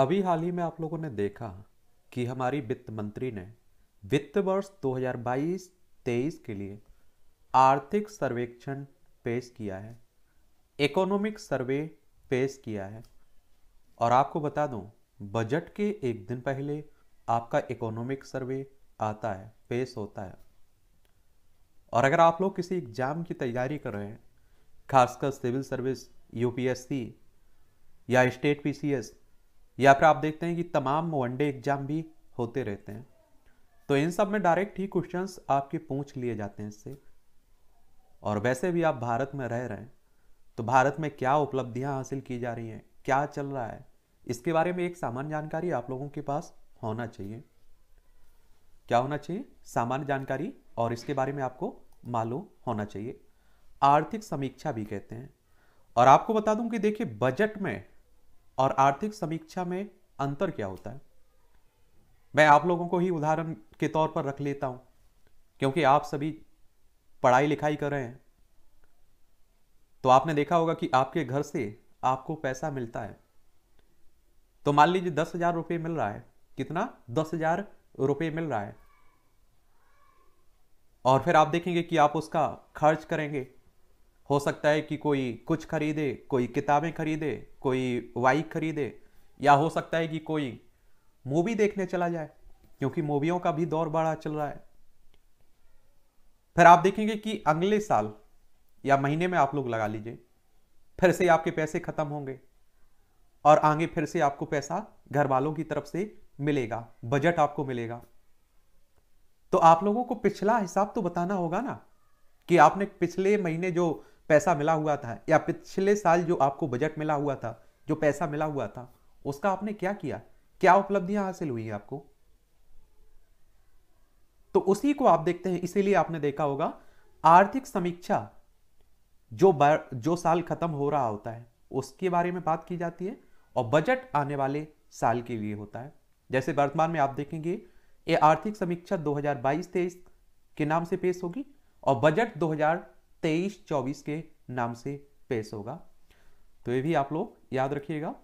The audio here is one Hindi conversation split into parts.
अभी हाल ही में आप लोगों ने देखा कि हमारी वित्त मंत्री ने वित्त वर्ष 2022-23 के लिए आर्थिक सर्वेक्षण पेश किया है इकोनॉमिक सर्वे पेश किया है और आपको बता दूं बजट के एक दिन पहले आपका इकोनॉमिक सर्वे आता है पेश होता है और अगर आप लोग किसी एग्ज़ाम की तैयारी कर रहे हैं खासकर सिविल सर्विस यूपीएससी या स्टेट पीसीएस या फिर आप देखते हैं कि तमाम वनडे एग्जाम भी होते रहते हैं तो इन सब में डायरेक्ट ही क्वेश्चन आपके पूछ लिए जाते हैं इससे और वैसे भी आप भारत में रह रहे हैं तो भारत में क्या उपलब्धियां हासिल की जा रही हैं क्या चल रहा है इसके बारे में एक सामान्य जानकारी आप लोगों के पास होना चाहिए क्या होना चाहिए सामान्य जानकारी और इसके बारे में आपको मालूम होना चाहिए आर्थिक समीक्षा भी कहते हैं और आपको बता दूं कि देखिए बजट में और आर्थिक समीक्षा में अंतर क्या होता है मैं आप लोगों को ही उदाहरण के तौर पर रख लेता हूं क्योंकि आप सभी पढ़ाई लिखाई कर रहे हैं तो आपने देखा होगा कि आपके घर से आपको पैसा मिलता है तो मान लीजिए दस हजार रुपये मिल रहा है कितना दस हजार रुपये मिल रहा है और फिर आप देखेंगे कि आप उसका खर्च करेंगे हो सकता है कि कोई कुछ खरीदे कोई किताबें खरीदे कोई बाइक खरीदे या हो सकता है कि कोई मूवी देखने चला जाए क्योंकि मूवियों का भी दौर बड़ा चल रहा है फिर आप देखेंगे कि अगले साल या महीने में आप लोग लगा लीजिए फिर से आपके पैसे खत्म होंगे और आगे फिर से आपको पैसा घर वालों की तरफ से मिलेगा बजट आपको मिलेगा तो आप लोगों को पिछला हिसाब तो बताना होगा ना कि आपने पिछले महीने जो पैसा मिला हुआ था या पिछले साल जो आपको बजट मिला हुआ था जो पैसा मिला हुआ था उसका आपने क्या किया क्या उपलब्धियां हासिल हुई है आपको तो उसी को आप देखते हैं इसीलिए आपने देखा होगा आर्थिक समीक्षा जो बार, जो साल खत्म हो रहा होता है उसके बारे में बात की जाती है और बजट आने वाले साल के लिए होता है जैसे वर्तमान में आप देखेंगे ये आर्थिक समीक्षा 2022-23 के नाम से पेश होगी और बजट तेईस चौबीस के नाम से पेश होगा तो ये भी आप लोग याद रखिएगा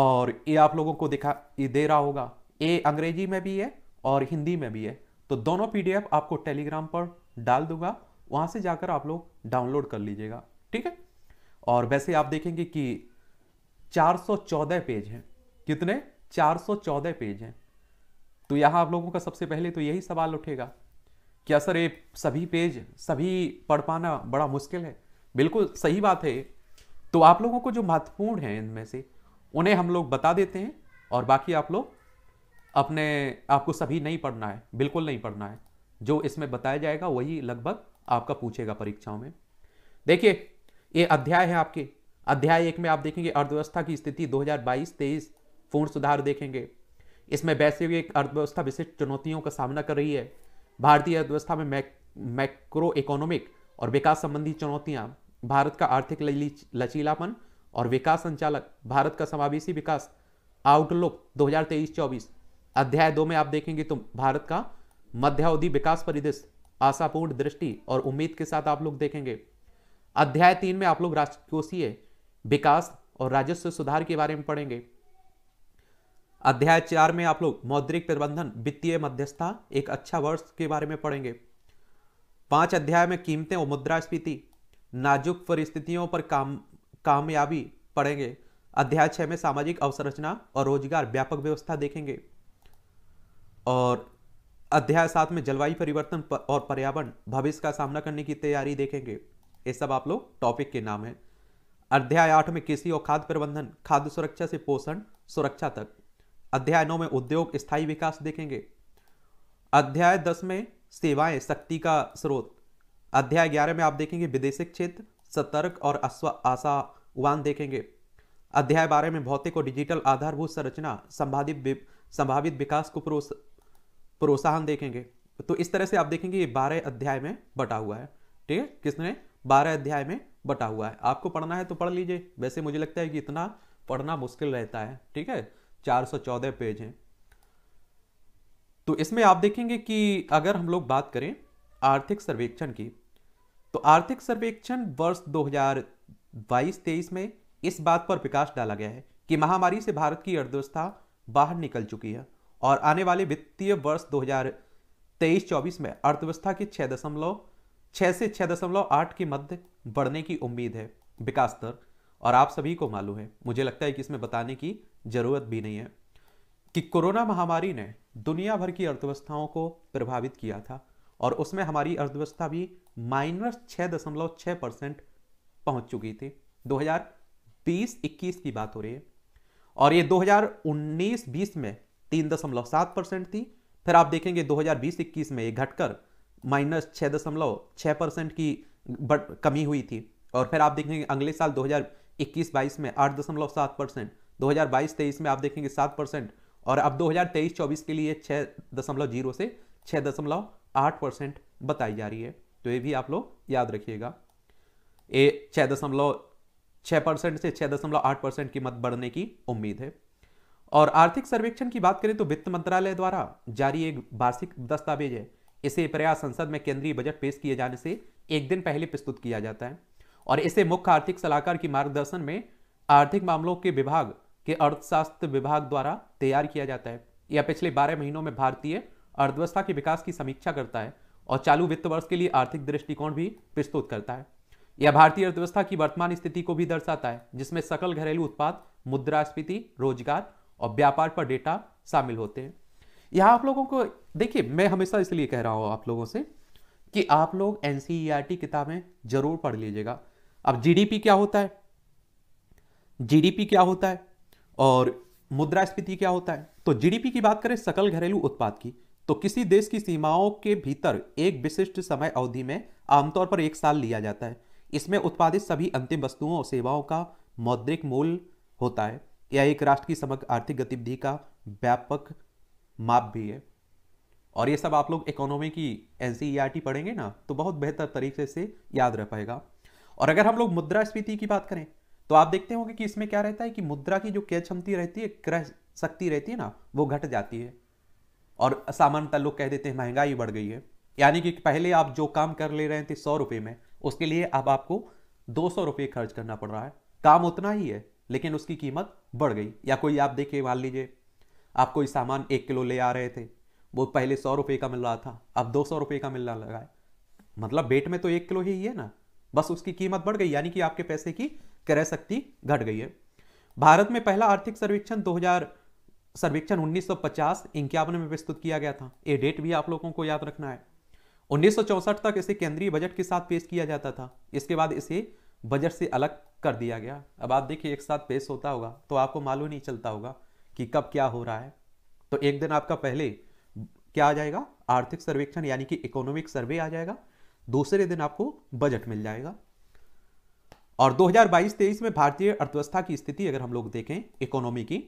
और ये आप लोगों को दिखा ये दे रहा होगा ये अंग्रेजी में भी है और हिंदी में भी है तो दोनों पीडीएफ आपको टेलीग्राम पर डाल दूंगा वहां से जाकर आप लोग डाउनलोड कर लीजिएगा ठीक है और वैसे आप देखेंगे कि 414 पेज हैं कितने 414 पेज हैं तो यहां आप लोगों का सबसे पहले तो यही सवाल उठेगा क्या सर ये सभी पेज सभी पढ़ पाना बड़ा मुश्किल है बिल्कुल सही बात है तो आप लोगों को जो महत्वपूर्ण है इनमें से उन्हें हम लोग बता देते हैं और बाकी आप लोग अपने आपको सभी नहीं पढ़ना है बिल्कुल नहीं पढ़ना है जो इसमें बताया जाएगा वही लगभग आपका पूछेगा परीक्षाओं में देखिए ये अध्याय है आपके अध्याय एक में आप देखेंगे अर्थव्यवस्था की स्थिति 2022 हजार पूर्ण सुधार देखेंगे इसमें वैसे भी एक अर्थव्यवस्था विशिष्ट चुनौतियों का सामना कर रही है भारतीय अर्थव्यवस्था में मैक्रो इकोनॉमिक और विकास संबंधी चुनौतियां भारत का आर्थिक लचीलापन और विकास संचालक भारत का समावेशी विकास आउटलुक 2023-24 अध्याय दो में आप देखेंगे तो भारत का मध्यावधि विकास परिदृश्य आशापूर्ण दृष्टि और उम्मीद के साथ आप लोग देखेंगे अध्याय तीन में आप लोग राजकोषीय विकास और राजस्व सुधार के बारे में पढ़ेंगे अध्याय चार में आप लोग मौद्रिक प्रबंधन वित्तीय मध्यस्थता एक अच्छा वर्ष के बारे में पढ़ेंगे पांच अध्याय में कीमतें और मुद्रास्फीति नाजुक परिस्थितियों पर काम कामयाबी पढ़ेंगे अध्याय छह में सामाजिक अवसंरचना और रोजगार व्यापक व्यवस्था देखेंगे और अध्याय सात में जलवायु परिवर्तन और पर्यावरण भविष्य का सामना करने की तैयारी देखेंगे ये सब आप लोग टॉपिक के नाम है अध्याय आठ में कृषि और खाद्य प्रबंधन खाद्य सुरक्षा से पोषण सुरक्षा तक अध्याय नौ में उद्योग स्थायी विकास देखेंगे अध्याय दस में सेवाएं शक्ति का स्रोत अध्याय ग्यारह में आप देखेंगे विदेशिक क्षेत्र सतर्क और आशावान देखेंगे अध्याय बारह में भौतिक और डिजिटल आधारभूत संरचना संभावित संभावित विकास को प्रोत्साहन देखेंगे तो इस तरह से आप देखेंगे ये बारह अध्याय में बटा हुआ है ठीक है किसने बारह अध्याय में बटा हुआ है आपको पढ़ना है तो पढ़ लीजिए वैसे मुझे लगता है कि इतना पढ़ना मुश्किल रहता है ठीक है 414 पेज हैं तो इसमें आप देखेंगे कि अगर हम लोग बात करें आर्थिक सर्वेक्षण की तो आर्थिक सर्वेक्षण वर्ष 2022-23 में इस बात पर प्रकाश डाला गया है कि महामारी से भारत की अर्थव्यवस्था बाहर निकल चुकी है और आने वाले वित्तीय वर्ष 2023-24 में अर्थव्यवस्था के 6.6 से 6.8 के मध्य बढ़ने की उम्मीद है विकास दर और आप सभी को मालूम है मुझे लगता है कि इसमें बताने की जरूरत भी नहीं है कि कोरोना महामारी ने दुनिया भर की अर्थव्यवस्थाओं को प्रभावित किया था और उसमें हमारी अर्थव्यवस्था भी माइनस छः दशमलव छः परसेंट पहुंच चुकी थी 2020-21 की बात हो रही है और ये 2019-20 में तीन दशमलव सात परसेंट थी फिर आप देखेंगे 2020-21 में ये घटकर माइनस छः दशमलव छः परसेंट की कमी हुई थी और फिर आप देखेंगे अगले साल हजार इक्कीस बाईस में आठ दशमलव सात परसेंट दो हज़ार बाईस तेईस में आप देखेंगे सात परसेंट और अब दो हज़ार तेईस चौबीस के लिए छह दशमलव जीरो से छह दशमलव आठ परसेंट बताई जा रही है तो ये भी आप लोग याद रखिएगा ये छह दशमलव छह परसेंट से छह दशमलव आठ परसेंट की मत बढ़ने की उम्मीद है और आर्थिक सर्वेक्षण की बात करें तो वित्त मंत्रालय द्वारा जारी एक वार्षिक दस्तावेज है इसे प्रयास संसद में केंद्रीय बजट पेश किए जाने से एक दिन पहले प्रस्तुत किया जाता है और इसे मुख्य आर्थिक सलाहकार की मार्गदर्शन में आर्थिक मामलों के विभाग के अर्थशास्त्र विभाग द्वारा तैयार किया जाता है यह पिछले बारह महीनों में भारतीय अर्थव्यवस्था के विकास की समीक्षा करता है और चालू वित्त वर्ष के लिए आर्थिक दृष्टिकोण भी प्रस्तुत करता है यह भारतीय अर्थव्यवस्था की वर्तमान स्थिति को भी दर्शाता है जिसमें सकल घरेलू उत्पाद मुद्रास्फीति रोजगार और व्यापार पर डेटा शामिल होते हैं यह आप लोगों को देखिए मैं हमेशा इसलिए कह रहा हूँ आप लोगों से कि आप लोग एन e e किताबें जरूर पढ़ लीजिएगा अब जीडीपी क्या होता है जीडीपी क्या होता है और मुद्रास्फीति क्या होता है तो जीडीपी की बात करें सकल घरेलू उत्पाद की तो किसी देश की सीमाओं के भीतर एक विशिष्ट समय अवधि में आमतौर पर एक साल लिया जाता है इसमें उत्पादित सभी अंतिम वस्तुओं और सेवाओं का मौद्रिक मूल होता है या एक राष्ट्र की समग्र आर्थिक गतिविधि का व्यापक माप भी है और ये सब आप लोग इकोनॉमी की एन e पढ़ेंगे ना तो बहुत बेहतर तरीके से याद रह पाएगा और अगर हम लोग मुद्रा स्फीति की बात करें तो आप देखते होंगे कि इसमें क्या रहता है कि मुद्रा की जो क्रय क्षमता रहती है क्रय शक्ति रहती है ना वो घट जाती है और सामान्यतः लोग कह देते हैं महंगाई बढ़ गई है यानी कि पहले आप जो काम कर ले रहे थे सौ रुपये में उसके लिए अब आपको दो सौ रुपये खर्च करना पड़ रहा है काम उतना ही है लेकिन उसकी कीमत बढ़ गई या कोई आप देखिए मान लीजिए आप कोई सामान एक किलो ले आ रहे थे वो पहले सौ रुपये का मिल रहा था अब दो सौ रुपये का मिलना लगा है मतलब बेट में तो एक किलो ही है ना बस उसकी कीमत बढ़ गई यानी कि आपके पैसे की क्रय शक्ति घट गई है भारत में पहला आर्थिक सर्वेक्षण 2000 सर्वेक्षण 1950 इक्यावन में प्रस्तुत किया गया था ये डेट भी आप लोगों को याद रखना है उन्नीस तक इसे केंद्रीय बजट के साथ पेश किया जाता था इसके बाद इसे बजट से अलग कर दिया गया अब आप देखिए एक साथ पेश होता होगा तो आपको मालूम नहीं चलता होगा कि कब क्या हो रहा है तो एक दिन आपका पहले क्या आ जाएगा आर्थिक सर्वेक्षण यानी कि इकोनॉमिक सर्वे आ जाएगा दूसरे दिन आपको बजट मिल जाएगा और 2022-23 में भारतीय अर्थव्यवस्था की स्थिति अगर हम लोग देखें इकोनॉमी की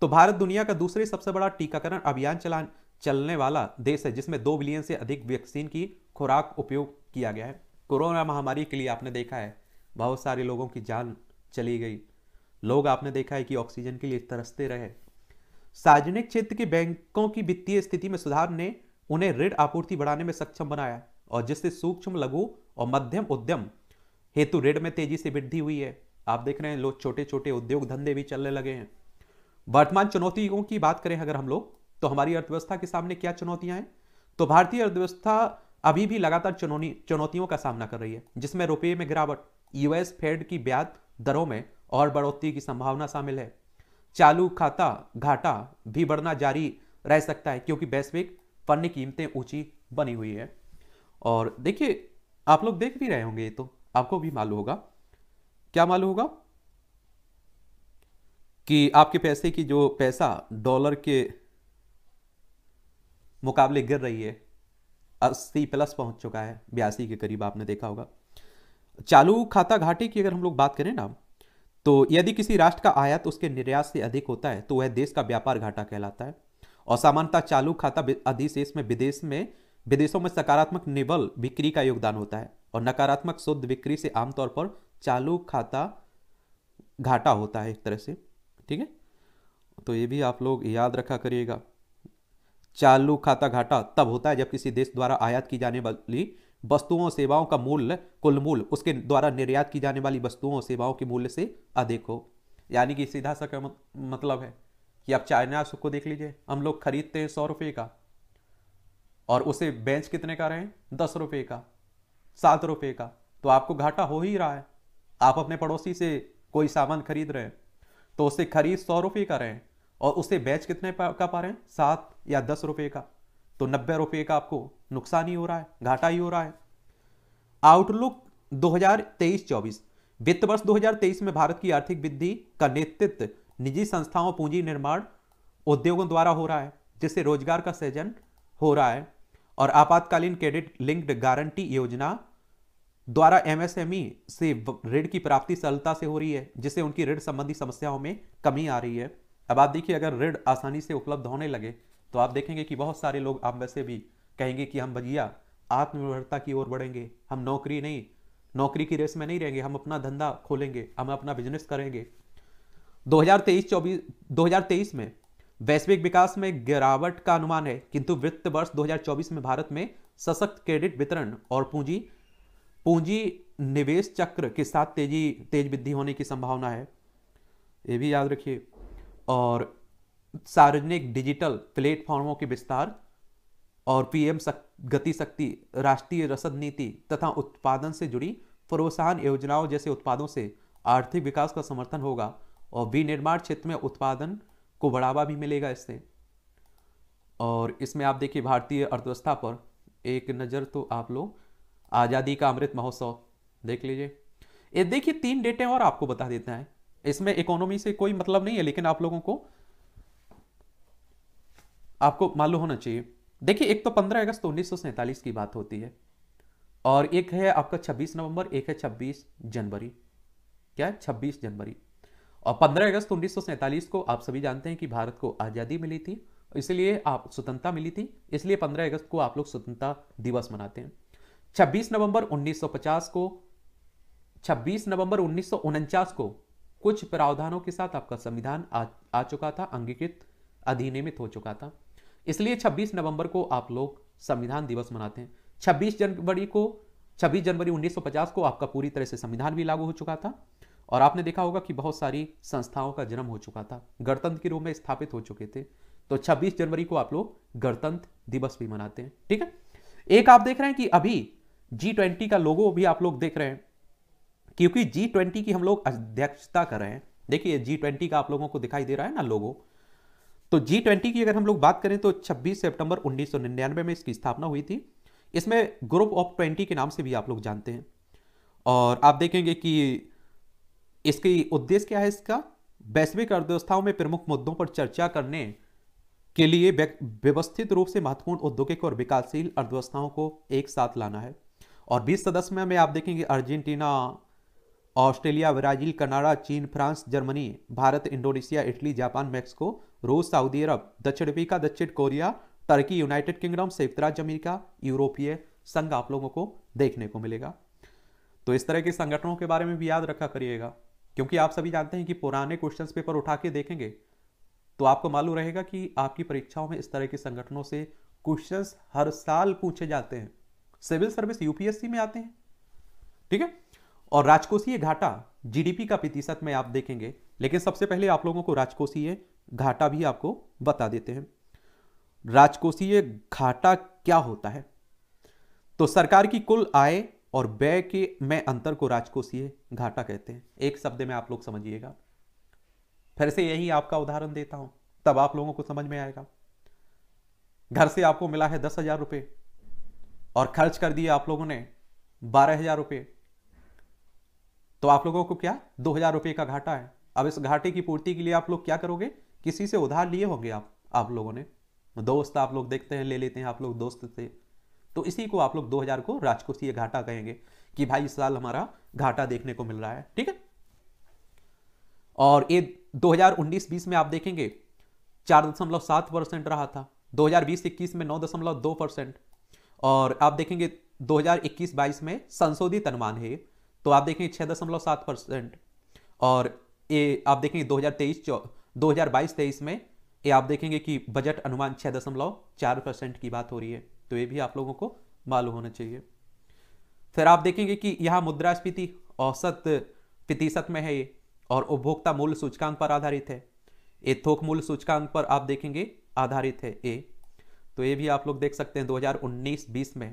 तो भारत दुनिया का दूसरे सबसे बड़ा टीकाकरण अभियान चला चलने वाला देश है जिसमें दो बिलियन से अधिक वैक्सीन की खुराक उपयोग किया गया है कोरोना महामारी के लिए आपने देखा है बहुत सारे लोगों की जान चली गई लोग आपने देखा है कि ऑक्सीजन के लिए तरसते रहे सार्वजनिक क्षेत्र के बैंकों की वित्तीय स्थिति में सुधार ने उन्हें ऋण आपूर्ति बढ़ाने में सक्षम बनाया और जिससे सूक्ष्म लघु और मध्यम उद्यम हेतु ऋण में तेजी से वृद्धि हुई है आप देख रहे हैं लोग छोटे छोटे उद्योग धंधे भी चलने लगे हैं वर्तमान चुनौतियों की बात करें अगर हम लोग तो हमारी अर्थव्यवस्था के सामने क्या चुनौतियां हैं तो भारतीय अर्थव्यवस्था अभी भी लगातार चुनौतियों का सामना कर रही है जिसमें रुपये में गिरावट यूएस फेड की ब्याज दरों में और बढ़ोतरी की संभावना शामिल है चालू खाता घाटा भी बढ़ना जारी रह सकता है क्योंकि वैश्विक फंड कीमतें ऊंची बनी हुई है और देखिए आप लोग देख भी रहे होंगे ये तो आपको भी मालूम होगा क्या मालूम होगा कि आपके पैसे की जो पैसा डॉलर के मुकाबले गिर रही है अस्सी प्लस पहुंच चुका है बयासी के करीब आपने देखा होगा चालू खाता घाटे की अगर हम लोग बात करें ना तो यदि किसी राष्ट्र का आयात तो उसके निर्यात से अधिक होता है तो वह देश का व्यापार घाटा कहलाता है और सामान्यतः चालू खाता अधिशेष में विदेश में विदेशों में सकारात्मक निबल बिक्री का योगदान होता है और नकारात्मक शुद्ध बिक्री से आमतौर पर चालू खाता घाटा होता है एक तरह से ठीक है तो ये भी आप लोग याद रखा करिएगा चालू खाता घाटा तब होता है जब किसी देश द्वारा आयात की जाने वाली वस्तुओं सेवाओं का मूल्य कुल मूल्य उसके द्वारा निर्यात की जाने वाली वस्तुओं और सेवाओं के मूल्य से अधिक हो यानी कि सीधा सा मतलब है कि आप चाइना को देख लीजिए हम लोग खरीदते हैं सौ रुपये का और उसे बेंच कितने का रहे हैं दस रुपये का सात रुपये का तो आपको घाटा हो ही रहा है आप अपने पड़ोसी से कोई सामान खरीद रहे हैं तो उसे खरीद सौ रुपये का रहे हैं और उसे बेच कितने का पा रहे हैं सात या दस रुपये का तो नब्बे रुपये का आपको नुकसान ही हो रहा है घाटा ही हो रहा है आउटलुक 2023-24 वित्त वर्ष 2023 में भारत की आर्थिक वृद्धि का नेतृत्व निजी संस्थाओं पूंजी निर्माण उद्योगों द्वारा हो रहा है जिससे रोजगार का सृजन हो रहा है और आपातकालीन क्रेडिट लिंक्ड गारंटी योजना द्वारा एमएसएमई e से ऋण की प्राप्ति सरलता से हो रही है जिससे उनकी ऋण संबंधी समस्याओं में कमी आ रही है अब आप देखिए अगर ऋण आसानी से उपलब्ध होने लगे तो आप देखेंगे कि बहुत सारे लोग आप वैसे भी कहेंगे कि हम भैया आत्मनिर्भरता की ओर बढ़ेंगे हम नौकरी नहीं नौकरी की रेस में नहीं रहेंगे हम अपना धंधा खोलेंगे हम अपना बिजनेस करेंगे दो हजार तेईस में वैश्विक विकास में गिरावट का अनुमान है किंतु वित्त वर्ष 2024 में भारत में सशक्त क्रेडिट वितरण और पूंजी पूंजी निवेश चक्र के साथ तेजी तेज वृद्धि होने की संभावना है ये भी याद रखिए और सार्वजनिक डिजिटल प्लेटफॉर्मों के विस्तार और पीएम सक, गति शक्ति राष्ट्रीय रसद नीति तथा उत्पादन से जुड़ी प्रोत्साहन योजनाओं जैसे उत्पादों से आर्थिक विकास का समर्थन होगा और विनिर्माण क्षेत्र में उत्पादन को बढ़ावा भी मिलेगा इससे और इसमें आप देखिए भारतीय अर्थव्यवस्था पर एक नज़र तो आप लोग आज़ादी का अमृत महोत्सव देख लीजिए ये देखिए तीन डेटें और आपको बता देते हैं इसमें इकोनॉमी से कोई मतलब नहीं है लेकिन आप लोगों को आपको मालूम होना चाहिए देखिए एक तो 15 अगस्त उन्नीस की बात होती है और एक है आपका 26 नवंबर एक है 26 जनवरी क्या है 26 जनवरी और 15 अगस्त उन्नीस को आप सभी जानते हैं कि भारत को आज़ादी मिली थी इसलिए आप स्वतंत्रता मिली थी इसलिए 15 अगस्त को आप लोग स्वतंत्रता दिवस मनाते हैं 26 नवंबर 1950 को 26 नवंबर उन्नीस को कुछ प्रावधानों के साथ आपका संविधान आ, आ चुका था अंगीकृत अधिनियमित हो चुका था इसलिए 26 नवंबर को आप लोग संविधान दिवस मनाते हैं 26 जनवरी को 26 जनवरी 1950 को आपका पूरी तरह से संविधान भी लागू हो चुका था और आपने देखा होगा कि बहुत सारी संस्थाओं का जन्म हो चुका था गणतंत्र के रूप में स्थापित हो चुके थे तो 26 जनवरी को आप लोग गणतंत्र दिवस भी मनाते हैं ठीक है एक आप देख रहे हैं कि अभी जी ट्वेंटी का लोगो भी आप लोग देख रहे हैं क्योंकि जी ट्वेंटी की हम लोग अध्यक्षता कर रहे हैं देखिए जी ट्वेंटी का आप लोगों को दिखाई दे रहा है ना लोगो तो जी ट्वेंटी की अगर हम लोग बात करें तो 26 सितंबर 1999 में इसकी स्थापना हुई थी इसमें ग्रुप ऑफ ट्वेंटी के नाम से भी आप लोग जानते हैं और आप देखेंगे कि इसकी उद्देश्य क्या है इसका वैश्विक अर्थव्यवस्थाओं में प्रमुख मुद्दों पर चर्चा करने के लिए व्यवस्थित रूप से महत्वपूर्ण औद्योगिक और विकासशील अर्थव्यवस्थाओं को एक साथ लाना है और 20 सदस्य में, आप देखेंगे अर्जेंटीना ऑस्ट्रेलिया ब्राजील कनाडा चीन France Germany Bharat Indonesia Italy Japan Mexico रूस सऊदी अरब दक्षिण अफ्रीका दक्षिण कोरिया टर्की यूनाइटेड किंगडम संयुक्त राज्य अमेरिका यूरोपीय संघ आप लोगों को देखने को मिलेगा तो इस तरह के संगठनों के बारे में भी याद रखा करिएगा क्योंकि आप सभी जानते हैं कि पुराने क्वेश्चन पेपर उठा के देखेंगे तो आपको मालूम रहेगा कि आपकी परीक्षाओं में इस तरह के संगठनों से क्वेश्चंस हर साल पूछे जाते हैं सिविल सर्विस यूपीएससी में आते हैं ठीक है और राजकोषीय घाटा जीडीपी का प्रतिशत में आप देखेंगे लेकिन सबसे पहले आप लोगों को राजकोषीय घाटा भी आपको बता देते हैं राजकोषीय घाटा क्या होता है तो सरकार की कुल आय और व्यय के में अंतर को राजकोषीय घाटा कहते हैं एक शब्द में आप लोग समझिएगा फिर से यही आपका उदाहरण देता हूं तब आप लोगों को समझ में आएगा घर से आपको मिला है दस हजार रुपये और खर्च कर दिए आप लोगों ने बारह हजार रुपये तो आप लोगों को क्या दो हजार रुपये का घाटा है अब इस घाटे की पूर्ति के लिए आप लोग क्या करोगे किसी से उधार लिए होंगे आप आप लोगों ने दोस्त आप लोग देखते हैं ले लेते हैं आप लोग दोस्त से तो इसी को आप लोग 2000 को राजकोषीय घाटा कहेंगे कि भाई इस साल हमारा घाटा देखने को मिल रहा है ठीक है और ये 2019-20 में आप देखेंगे चार दशमलव सात परसेंट रहा था 2020-21 में नौ दशमलव दो परसेंट और आप देखेंगे 2021-22 में संशोधित अनुमान है तो आप देखेंगे छह दशमलव सात परसेंट और ये आप देखेंगे 2023 बाईस तेईस में ये आप देखेंगे कि बजट अनुमान छः दशमलव चार परसेंट की बात हो रही है तो ये भी आप लोगों को मालूम होना चाहिए फिर आप देखेंगे कि यह मुद्रास्फीति औसत प्रतिशत में है ये और उपभोक्ता मूल्य सूचकांक पर आधारित है ये थोक मूल्य सूचकांक पर आप देखेंगे आधारित है ए तो ये भी आप लोग देख सकते हैं 2019-20 में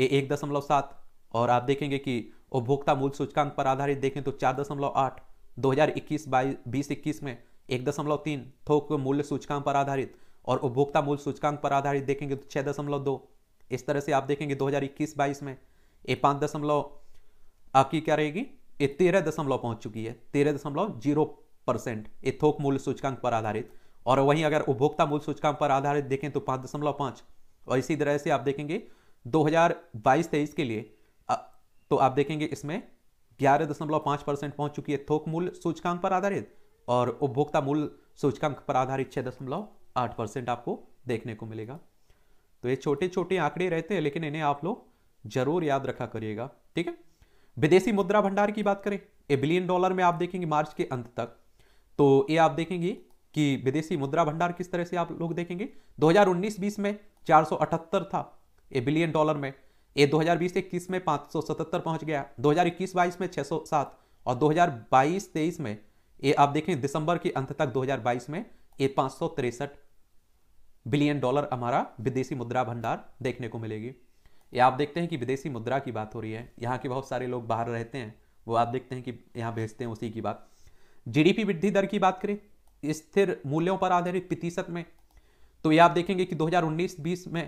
ये एक दशमलव सात और आप देखेंगे कि उपभोक्ता मूल्य सूचकांक पर आधारित देखें तो चार दशमलव आठ दो हजार इक्कीस में एक दशमलव तीन थोक मूल्य सूचकांक पर आधारित और उपभोक्ता मूल्य सूचकांक पर आधारित देखेंगे तो छः दशमलव दो इस तरह से आप देखेंगे दो हज़ार इक्कीस बाईस में ये पाँच दशमलव आपकी क्या रहेगी ये तेरह दशमलव पहुंच चुकी है तेरह दशमलव जीरो परसेंट ये थोक मूल्य सूचकांक पर आधारित और वहीं अगर उपभोक्ता मूल्य सूचकांक पर आधारित देखें तो पाँच दशमलव पांच और इसी तरह से आप देखेंगे बाईस तेईस के लिए तो आप देखेंगे इसमें ग्यारह दशमलव पांच परसेंट पहुंच चुकी है थोक मूल्य सूचकांक पर आधारित और उपभोक्ता मूल्य सूचकांक पर आधारित छः दशमलव आठ परसेंट आपको देखने को मिलेगा तो ये छोटे छोटे आंकड़े रहते हैं लेकिन इन्हें आप लोग जरूर याद रखा करिएगा ठीक है विदेशी मुद्रा भंडार की बात करें ए बिलियन डॉलर में आप देखेंगे मार्च के अंत तक तो ये आप देखेंगे कि विदेशी मुद्रा भंडार किस तरह से आप लोग देखेंगे 2019-20 में 478 था ए बिलियन डॉलर में ये 2020-21 में 577 पहुंच गया 2021-22 में 607 और 2022-23 में ये आप देखें दिसंबर के अंत तक 2022 में ये पाँच बिलियन डॉलर हमारा विदेशी मुद्रा भंडार देखने को मिलेगी ये आप देखते हैं कि विदेशी मुद्रा की बात हो रही है यहाँ के बहुत सारे लोग बाहर रहते हैं वो आप देखते हैं कि यहाँ भेजते हैं उसी की बात जीडीपी वृद्धि दर की बात करें स्थिर मूल्यों पर आधारित प्रतिशत में तो ये आप देखेंगे कि 2019-20 में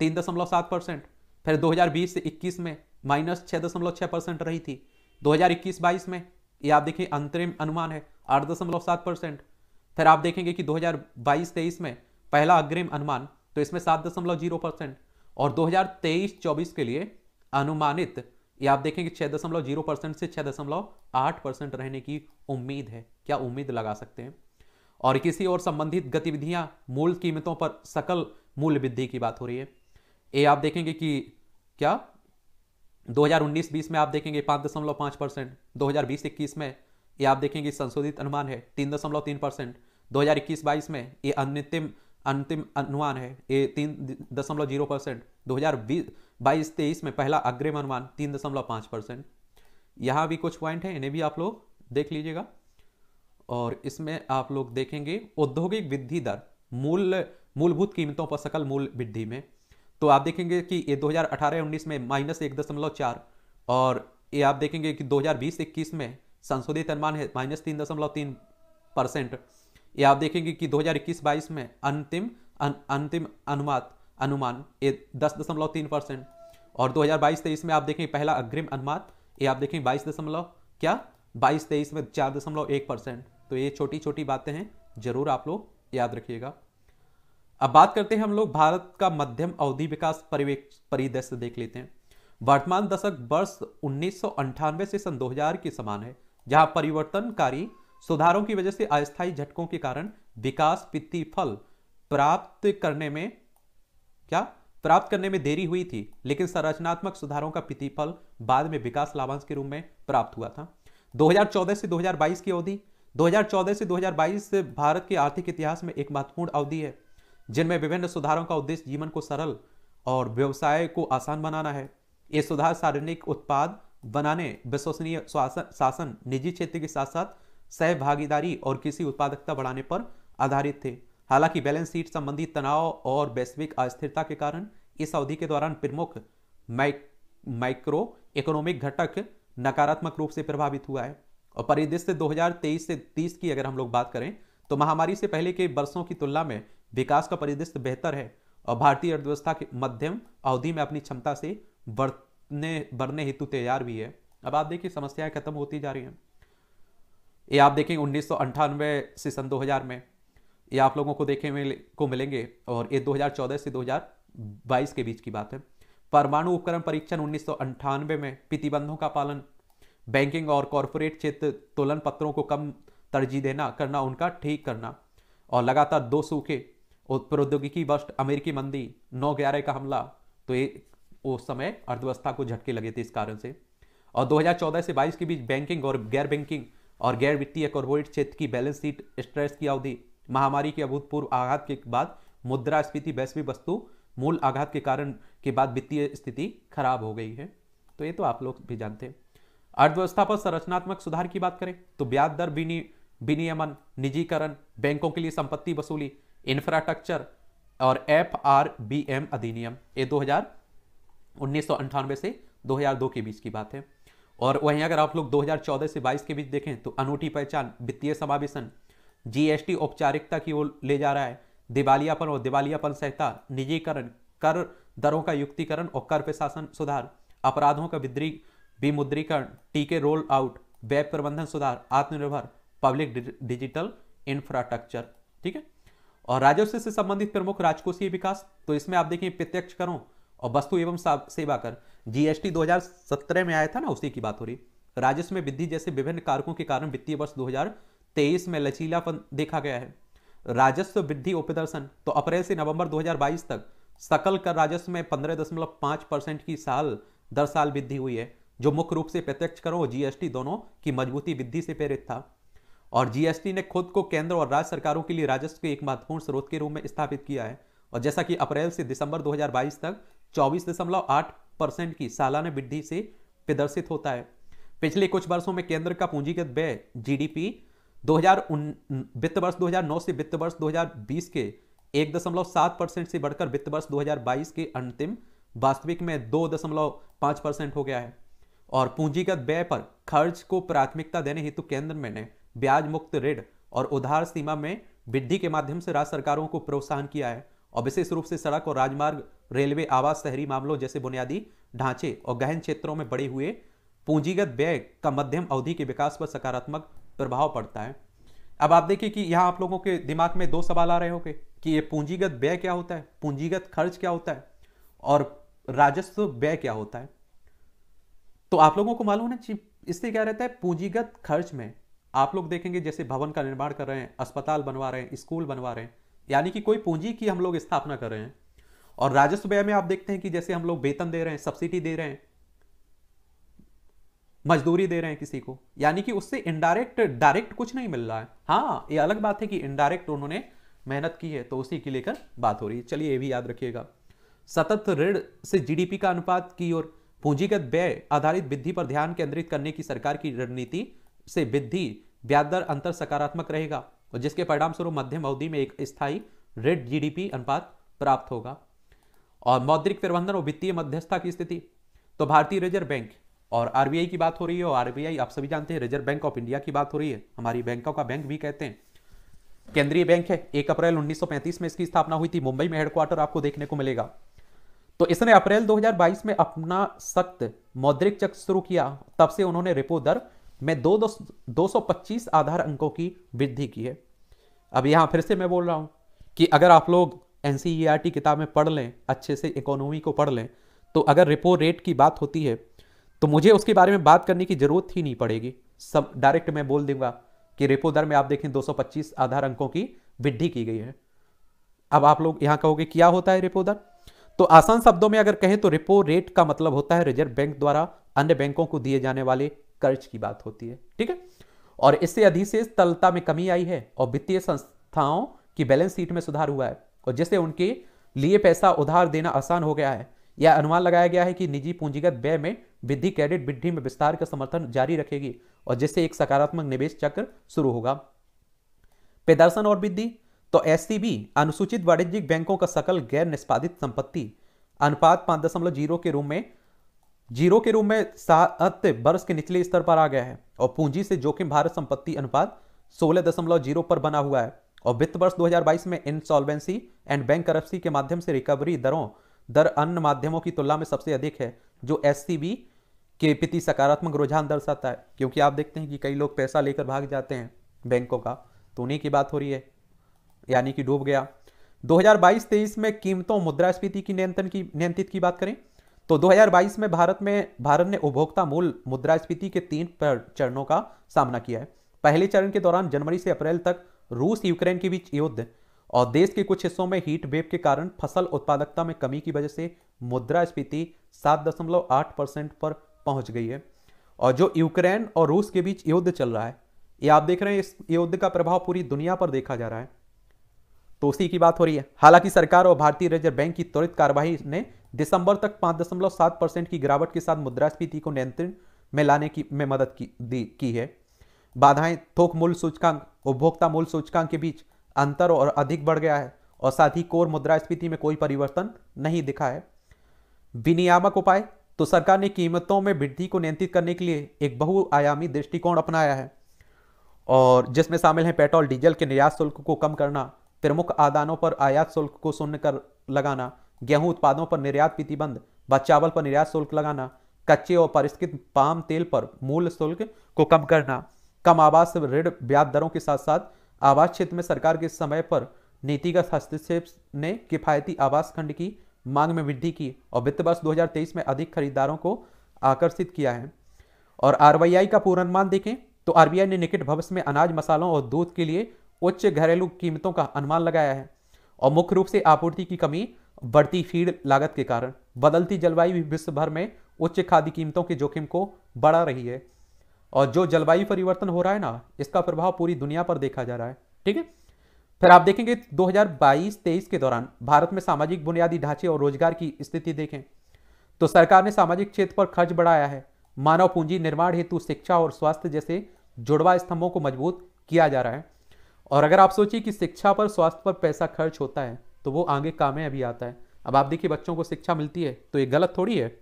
तीन दशमलव सात परसेंट फिर 2020 से 21 में माइनस छः दशमलव छः परसेंट रही थी 2021-22 में ये आप देखिए अंतरिम अनुमान है आठ दशमलव सात परसेंट फिर आप देखेंगे कि 2022-23 में पहला अग्रिम अनुमान तो इसमें सात दशमलव जीरो परसेंट और 2023-24 के लिए अनुमानित ये आप देखेंगे छह दशमलव जीरो परसेंट से छह दशमलव आठ परसेंट रहने की उम्मीद है क्या उम्मीद लगा सकते हैं और किसी और संबंधित गतिविधियां मूल कीमतों पर सकल मूल्य वृद्धि की बात हो रही है ये आप देखेंगे कि क्या 2019-20 में आप देखेंगे पाँच दशमलव पाँच परसेंट दो में ये आप देखेंगे संशोधित अनुमान है तीन दशमलव तीन परसेंट दो में ये अन्यतम अंतिम अनुमान है ये तीन दशमलव जीरो परसेंट दो हजार बीस बाईस तेईस में पहला अग्रिम अनुमान तीन दशमलव पाँच परसेंट यहाँ भी कुछ पॉइंट है इन्हें भी आप लोग देख लीजिएगा और इसमें आप लोग देखेंगे औद्योगिक वृद्धि दर मूल मूलभूत कीमतों पर सकल मूल वृद्धि में तो आप देखेंगे कि ये 2018-19 में माइनस एक दशमलव चार और ये आप देखेंगे कि 2020-21 में संशोधित अनुमान है माइनस तीन दशमलव तीन परसेंट ये आप देखेंगे कि 2021-22 में अंतिम अन, अंतिम अनुमात अनुमान ये दस दशमलव तीन परसेंट और 2022-23 में आप देखेंगे पहला अग्रिम अनुमान ये आप देखेंगे बाईस दशमलव क्या बाईस तेईस में चार दशमलव एक परसेंट तो ये छोटी छोटी बातें हैं जरूर आप लोग याद रखिएगा अब बात करते हैं हम लोग भारत का मध्यम अवधि विकास परिदृश्य देख लेते हैं वर्तमान दशक वर्ष उन्नीस से सन दो के समान है जहां परिवर्तनकारी सुधारों की वजह से अस्थायी झटकों के कारण विकास फल प्राप्त करने में क्या प्राप्त करने में देरी हुई थी लेकिन संरचनात्मक सुधारों का प्रतिफल बाद में विकास लाभांश के रूप में प्राप्त हुआ था 2014 से 2022 की अवधि 2014 से 2022 भारत के आर्थिक इतिहास में एक महत्वपूर्ण अवधि है जिनमें विभिन्न सुधारों का उद्देश्य जीवन को सरल और व्यवसाय को आसान बनाना है ये सुधार सार्वजनिक उत्पाद बनाने विश्वसनीय शासन निजी क्षेत्र के साथ साथ सहभागीदारी और कृषि उत्पादकता बढ़ाने पर आधारित थे हालांकि बैलेंस शीट संबंधी तनाव और वैश्विक अस्थिरता के कारण इस अवधि के दौरान प्रमुख माइक माइक्रो इकोनॉमिक घटक नकारात्मक रूप से प्रभावित हुआ है और परिदृश्य 2023 से 30 की अगर हम लोग बात करें तो महामारी से पहले के वर्षों की तुलना में विकास का परिदृश्य बेहतर है और भारतीय अर्थव्यवस्था के मध्यम अवधि में अपनी क्षमता से बढ़ने बढ़ने हेतु तैयार भी है अब आप देखिए समस्याएं खत्म होती जा रही हैं ये आप देखेंगे उन्नीस से सन 2000 में ये आप लोगों को देखे मिल, को मिलेंगे और ये 2014 से 2022 के बीच की बात है परमाणु उपकरण परीक्षण उन्नीस में प्रतिबंधों का पालन बैंकिंग और कॉरपोरेट क्षेत्र तोलन पत्रों को कम तरजीह देना करना उनका ठीक करना और लगातार दो सूखे और प्रौद्योगिकी वर्ष अमेरिकी मंदी नौ ग्यारह का हमला तो ये उस समय अर्थव्यवस्था को झटके लगे थे इस कारण से और 2014 से 22 के बीच बैंकिंग और गैर बैंकिंग और गैर वित्तीय कॉरपोरेट क्षेत्र की बैलेंस शीट स्ट्रेस की अवधि महामारी के अभूतपूर्व आघात के बाद मुद्रास्फीति वैश्विक वस्तु मूल आघात के कारण के बाद वित्तीय स्थिति खराब हो गई है तो ये तो आप लोग भी जानते हैं अर्थव्यवस्था पर संरचनात्मक सुधार की बात करें तो ब्याज दर विनियमन निजीकरण बैंकों के लिए संपत्ति वसूली इंफ्रास्ट्रक्चर और एफ आर बी एम अधिनियम ये दो हजार उन्नीस से 2002 के बीच की बात है और वहीं अगर आप लोग 2014 से 22 के बीच देखें तो अनूठी पहचान वित्तीय समावेशन जीएसटी औपचारिकता की ओर ले जा रहा है दिवालियापन और दिवालियापन संहिता निजीकरण कर दरों का युक्तिकरण और कर प्रशासन सुधार अपराधों का विद्री विमुद्रीकरण टीके रोल आउट वेब प्रबंधन सुधार आत्मनिर्भर पब्लिक डिजिटल इंफ्रास्ट्रक्चर ठीक है और राजस्व से संबंधित प्रमुख राजकोषीय विकास तो इसमें आप देखें प्रत्यक्ष करों और वस्तु एवं सेवा कर जीएसटी 2017 में आया था ना उसी की बात हो रही राजस्व में वृद्धि जैसे विभिन्न कारकों के कारण वित्तीय वर्ष 2023 में लचीलापन देखा गया है राजस्व वृद्धि उपदर्शन तो अप्रैल से नवंबर 2022 तक सकल कर राजस्व में 15.5 परसेंट की साल दर साल वृद्धि हुई है जो मुख्य रूप से प्रत्यक्ष करो और जीएसटी दोनों की मजबूती वृद्धि से प्रेरित था और जीएसटी ने खुद को केंद्र और राज्य सरकारों के लिए राजस्व के एक महत्वपूर्ण स्रोत के रूप में स्थापित किया है और जैसा कि अप्रैल से दिसंबर 2022 तक 24.8 परसेंट की सालाना वृद्धि से प्रदर्शित होता है पिछले कुछ वर्षों में केंद्र का पूंजीगत व्यय जीडीपी 2000 वित्त वर्ष 2009 से वित्त वर्ष 2020 के 1.7 परसेंट से बढ़कर वित्त वर्ष 2022 के अंतिम वास्तविक में 2.5 परसेंट हो गया है और पूंजीगत व्यय पर खर्च को प्राथमिकता देने हेतु केंद्र में ने ब्याज मुक्त ऋण और उधार सीमा में वृद्धि के माध्यम से राज्य सरकारों को प्रोत्साहन किया है और विशेष रूप से सड़क और राजमार्ग रेलवे आवास शहरी मामलों जैसे बुनियादी ढांचे और गहन क्षेत्रों में बड़े हुए पूंजीगत व्यय का मध्यम अवधि के विकास पर सकारात्मक प्रभाव पड़ता है अब आप देखिए कि यहाँ आप लोगों के दिमाग में दो सवाल आ रहे होंगे कि ये पूंजीगत व्यय क्या होता है पूंजीगत खर्च क्या होता है और राजस्व व्यय क्या होता है तो आप लोगों को मालूम है इससे क्या रहता है पूंजीगत खर्च में आप लोग देखेंगे जैसे भवन का निर्माण कर रहे हैं अस्पताल बनवा रहे हैं स्कूल बनवा रहे हैं यानी कि कोई पूंजी की हम लोग स्थापना कर रहे हैं और राजस्व व्यय में आप देखते हैं कि जैसे हम लोग वेतन दे रहे हैं सब्सिडी दे रहे हैं मजदूरी दे रहे हैं किसी को यानी कि उससे इनडायरेक्ट डायरेक्ट कुछ नहीं मिल रहा है हाँ ये अलग बात है कि इनडायरेक्ट उन्होंने मेहनत की है तो उसी की लेकर बात हो रही है चलिए ये भी याद रखिएगा सतत ऋण से जीडीपी का अनुपात की ओर पूंजीगत व्यय आधारित वृद्धि पर ध्यान केंद्रित करने की सरकार की रणनीति से वृद्धि ब्याज दर अंतर सकारात्मक रहेगा और जिसके परिणाम स्वरूप मध्यम अवधि में एक स्थायी रेड जीडीपी अनुपात प्राप्त होगा और मौद्रिक प्रबंधन और वित्तीय मध्यस्थता की स्थिति तो भारतीय रिजर्व बैंक और आरबीआई की बात हो रही है और आरबीआई आप सभी जानते हैं रिजर्व बैंक ऑफ इंडिया की बात हो रही है हमारी बैंकों का बैंक भी कहते हैं केंद्रीय बैंक है एक अप्रैल उन्नीस में इसकी स्थापना हुई थी मुंबई में हेडक्वार्टर आपको देखने को मिलेगा तो इसने अप्रैल 2022 में अपना सख्त मौद्रिक चक्र शुरू किया तब से उन्होंने रेपो दर में दो दो, सौ पच्चीस आधार अंकों की वृद्धि की है अब यहाँ फिर से मैं बोल रहा हूँ कि अगर आप लोग एन e किताबें पढ़ लें अच्छे से इकोनॉमी को पढ़ लें तो अगर रिपो रेट की बात होती है तो मुझे उसके बारे में बात करने की ज़रूरत ही नहीं पड़ेगी सब डायरेक्ट मैं बोल दूंगा कि रेपो दर में आप देखें 225 आधार अंकों की वृद्धि की गई है अब आप लोग यहां कहोगे क्या होता है रेपो दर तो आसान शब्दों में अगर कहें तो रेपो रेट का मतलब होता है रिजर्व बैंक द्वारा अन्य बैंकों को दिए जाने वाले कर्ज की बात होती है ठीक है और इससे अधिशेष तलता में कमी आई है और वित्तीय संस्थाओं की बैलेंस शीट में सुधार हुआ है और जिससे उनके लिए पैसा उधार देना आसान हो गया है यह अनुमान लगाया गया है कि निजी पूंजीगत व्यय में वृद्धि क्रेडिट वृद्धि में विस्तार का समर्थन जारी रखेगी और जिससे एक सकारात्मक निवेश चक्र शुरू होगा प्रदर्शन और वृद्धि तो एस अनुसूचित वाणिज्यिक बैंकों का सकल गैर निष्पादित संपत्ति अनुपात पांच के रूप में जीरो के रूप में सात वर्ष के निचले स्तर पर आ गया है और पूंजी से जोखिम भारत संपत्ति अनुपात सोलह दशमलव जीरो पर बना हुआ है और वित्त वर्ष 2022 में इंसॉल्वेंसी एंड बैंक करप्सी के माध्यम से रिकवरी दरों दर अन्य माध्यमों की तुलना में सबसे अधिक है जो एस के प्रति सकारात्मक रुझान दर्शाता है क्योंकि आप देखते हैं कि कई लोग पैसा लेकर भाग जाते हैं बैंकों का तो उन्हीं की बात हो रही है यानी कि डूब गया 2022-23 में कीमतों मुद्रास्फीति की नियंत्रण की नियंत्रित की बात करें तो 2022 में भारत में भारत ने उपभोक्ता मूल मुद्रास्फीति के तीन चरणों का सामना किया है पहले चरण के दौरान जनवरी से अप्रैल तक रूस यूक्रेन के बीच युद्ध और देश के कुछ हिस्सों में हीट वेव के कारण फसल उत्पादकता में कमी की वजह से मुद्रास्फीति 7.8 परसेंट पर पहुंच गई है और जो यूक्रेन और रूस के बीच युद्ध चल रहा है ये आप देख रहे हैं इस युद्ध का प्रभाव पूरी दुनिया पर देखा जा रहा है तो उसी की बात हो रही है हालांकि सरकार और भारतीय रिजर्व बैंक की त्वरित कार्यवाही ने दिसंबर तक पांच दशमलव सात परसेंट की गिरावट के साथ मुद्रास्फीति को नियंत्रण में लाने की में मदद की दी की है बाधाएं थोक मूल्य सूचकांक उपभोक्ता मूल्य सूचकांक के बीच अंतर और अधिक बढ़ गया है और साथ ही कोर मुद्रास्फीति में कोई परिवर्तन नहीं दिखा है विनियामक उपाय तो सरकार ने कीमतों में वृद्धि को नियंत्रित करने के लिए एक बहुआयामी दृष्टिकोण अपनाया है और जिसमें शामिल है पेट्रोल डीजल के निर्यात शुल्क को कम करना प्रमुख आदानों पर आयात शुल्क को शून्य कर लगाना गेहूं उत्पादों पर निर्यात प्रतिबंध व चावल पर निर्यात शुल्क लगाना कच्चे और परिष्कृत पाम तेल पर मूल शुल्क को कम करना कम आवास ऋण ब्याज दरों के साथ साथ आवास क्षेत्र में सरकार के समय पर नीतिगत हस्तक्षेप ने किफायती आवास खंड की मांग में वृद्धि की और वित्त वर्ष 2023 में अधिक खरीदारों को आकर्षित किया है और आरबीआई का पूर्वानुमान देखें तो आरबीआई ने निकट भविष्य में अनाज मसालों और दूध के लिए उच्च घरेलू कीमतों का अनुमान लगाया है और मुख्य रूप से आपूर्ति की कमी बढ़ती फीड लागत के कारण बदलती जलवायु विश्व भर में उच्च खाद्य कीमतों के जोखिम को बढ़ा रही है और जो जलवायु परिवर्तन हो रहा है ना इसका प्रभाव पूरी दुनिया पर देखा जा रहा है ठीक है फिर आप देखेंगे 2022-23 के दौरान भारत में सामाजिक बुनियादी ढांचे और रोजगार की स्थिति देखें तो सरकार ने सामाजिक क्षेत्र पर खर्च बढ़ाया है मानव पूंजी निर्माण हेतु शिक्षा और स्वास्थ्य जैसे जुड़वा स्तंभों को मजबूत किया जा रहा है और अगर आप सोचिए कि शिक्षा पर स्वास्थ्य पर पैसा खर्च होता है तो वो आगे काम में अभी आता है अब आप देखिए बच्चों को शिक्षा मिलती है तो ये गलत थोड़ी है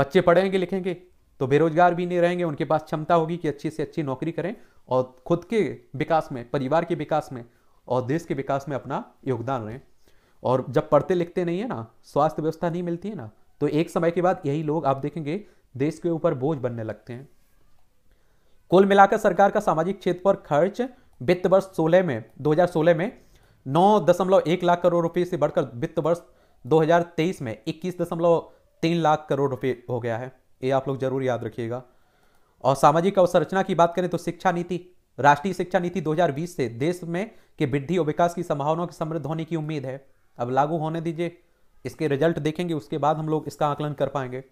बच्चे पढ़ेंगे लिखेंगे तो बेरोजगार भी नहीं रहेंगे उनके पास क्षमता होगी कि अच्छी से अच्छी नौकरी करें और खुद के विकास में परिवार के विकास में और देश के विकास में अपना योगदान रहें और जब पढ़ते लिखते नहीं है ना स्वास्थ्य व्यवस्था नहीं मिलती है ना तो एक समय के बाद यही लोग आप देखेंगे देश के ऊपर बोझ बनने लगते हैं कुल मिलाकर सरकार का सामाजिक क्षेत्र पर खर्च वित्त वर्ष 16 में 2016 में नौ दशमलव एक लाख करोड़ रुपए से बढ़कर वित्त वर्ष 2023 में इक्कीस दशमलव तीन लाख करोड़ रुपए हो गया है ये आप लोग जरूर याद रखिएगा और सामाजिक अवसंरचना की बात करें तो शिक्षा नीति राष्ट्रीय शिक्षा नीति 2020 से देश में के वृद्धि और विकास की संभावनाओं के समृद्ध होने की उम्मीद है अब लागू होने दीजिए इसके रिजल्ट देखेंगे उसके बाद हम लोग इसका आकलन कर पाएंगे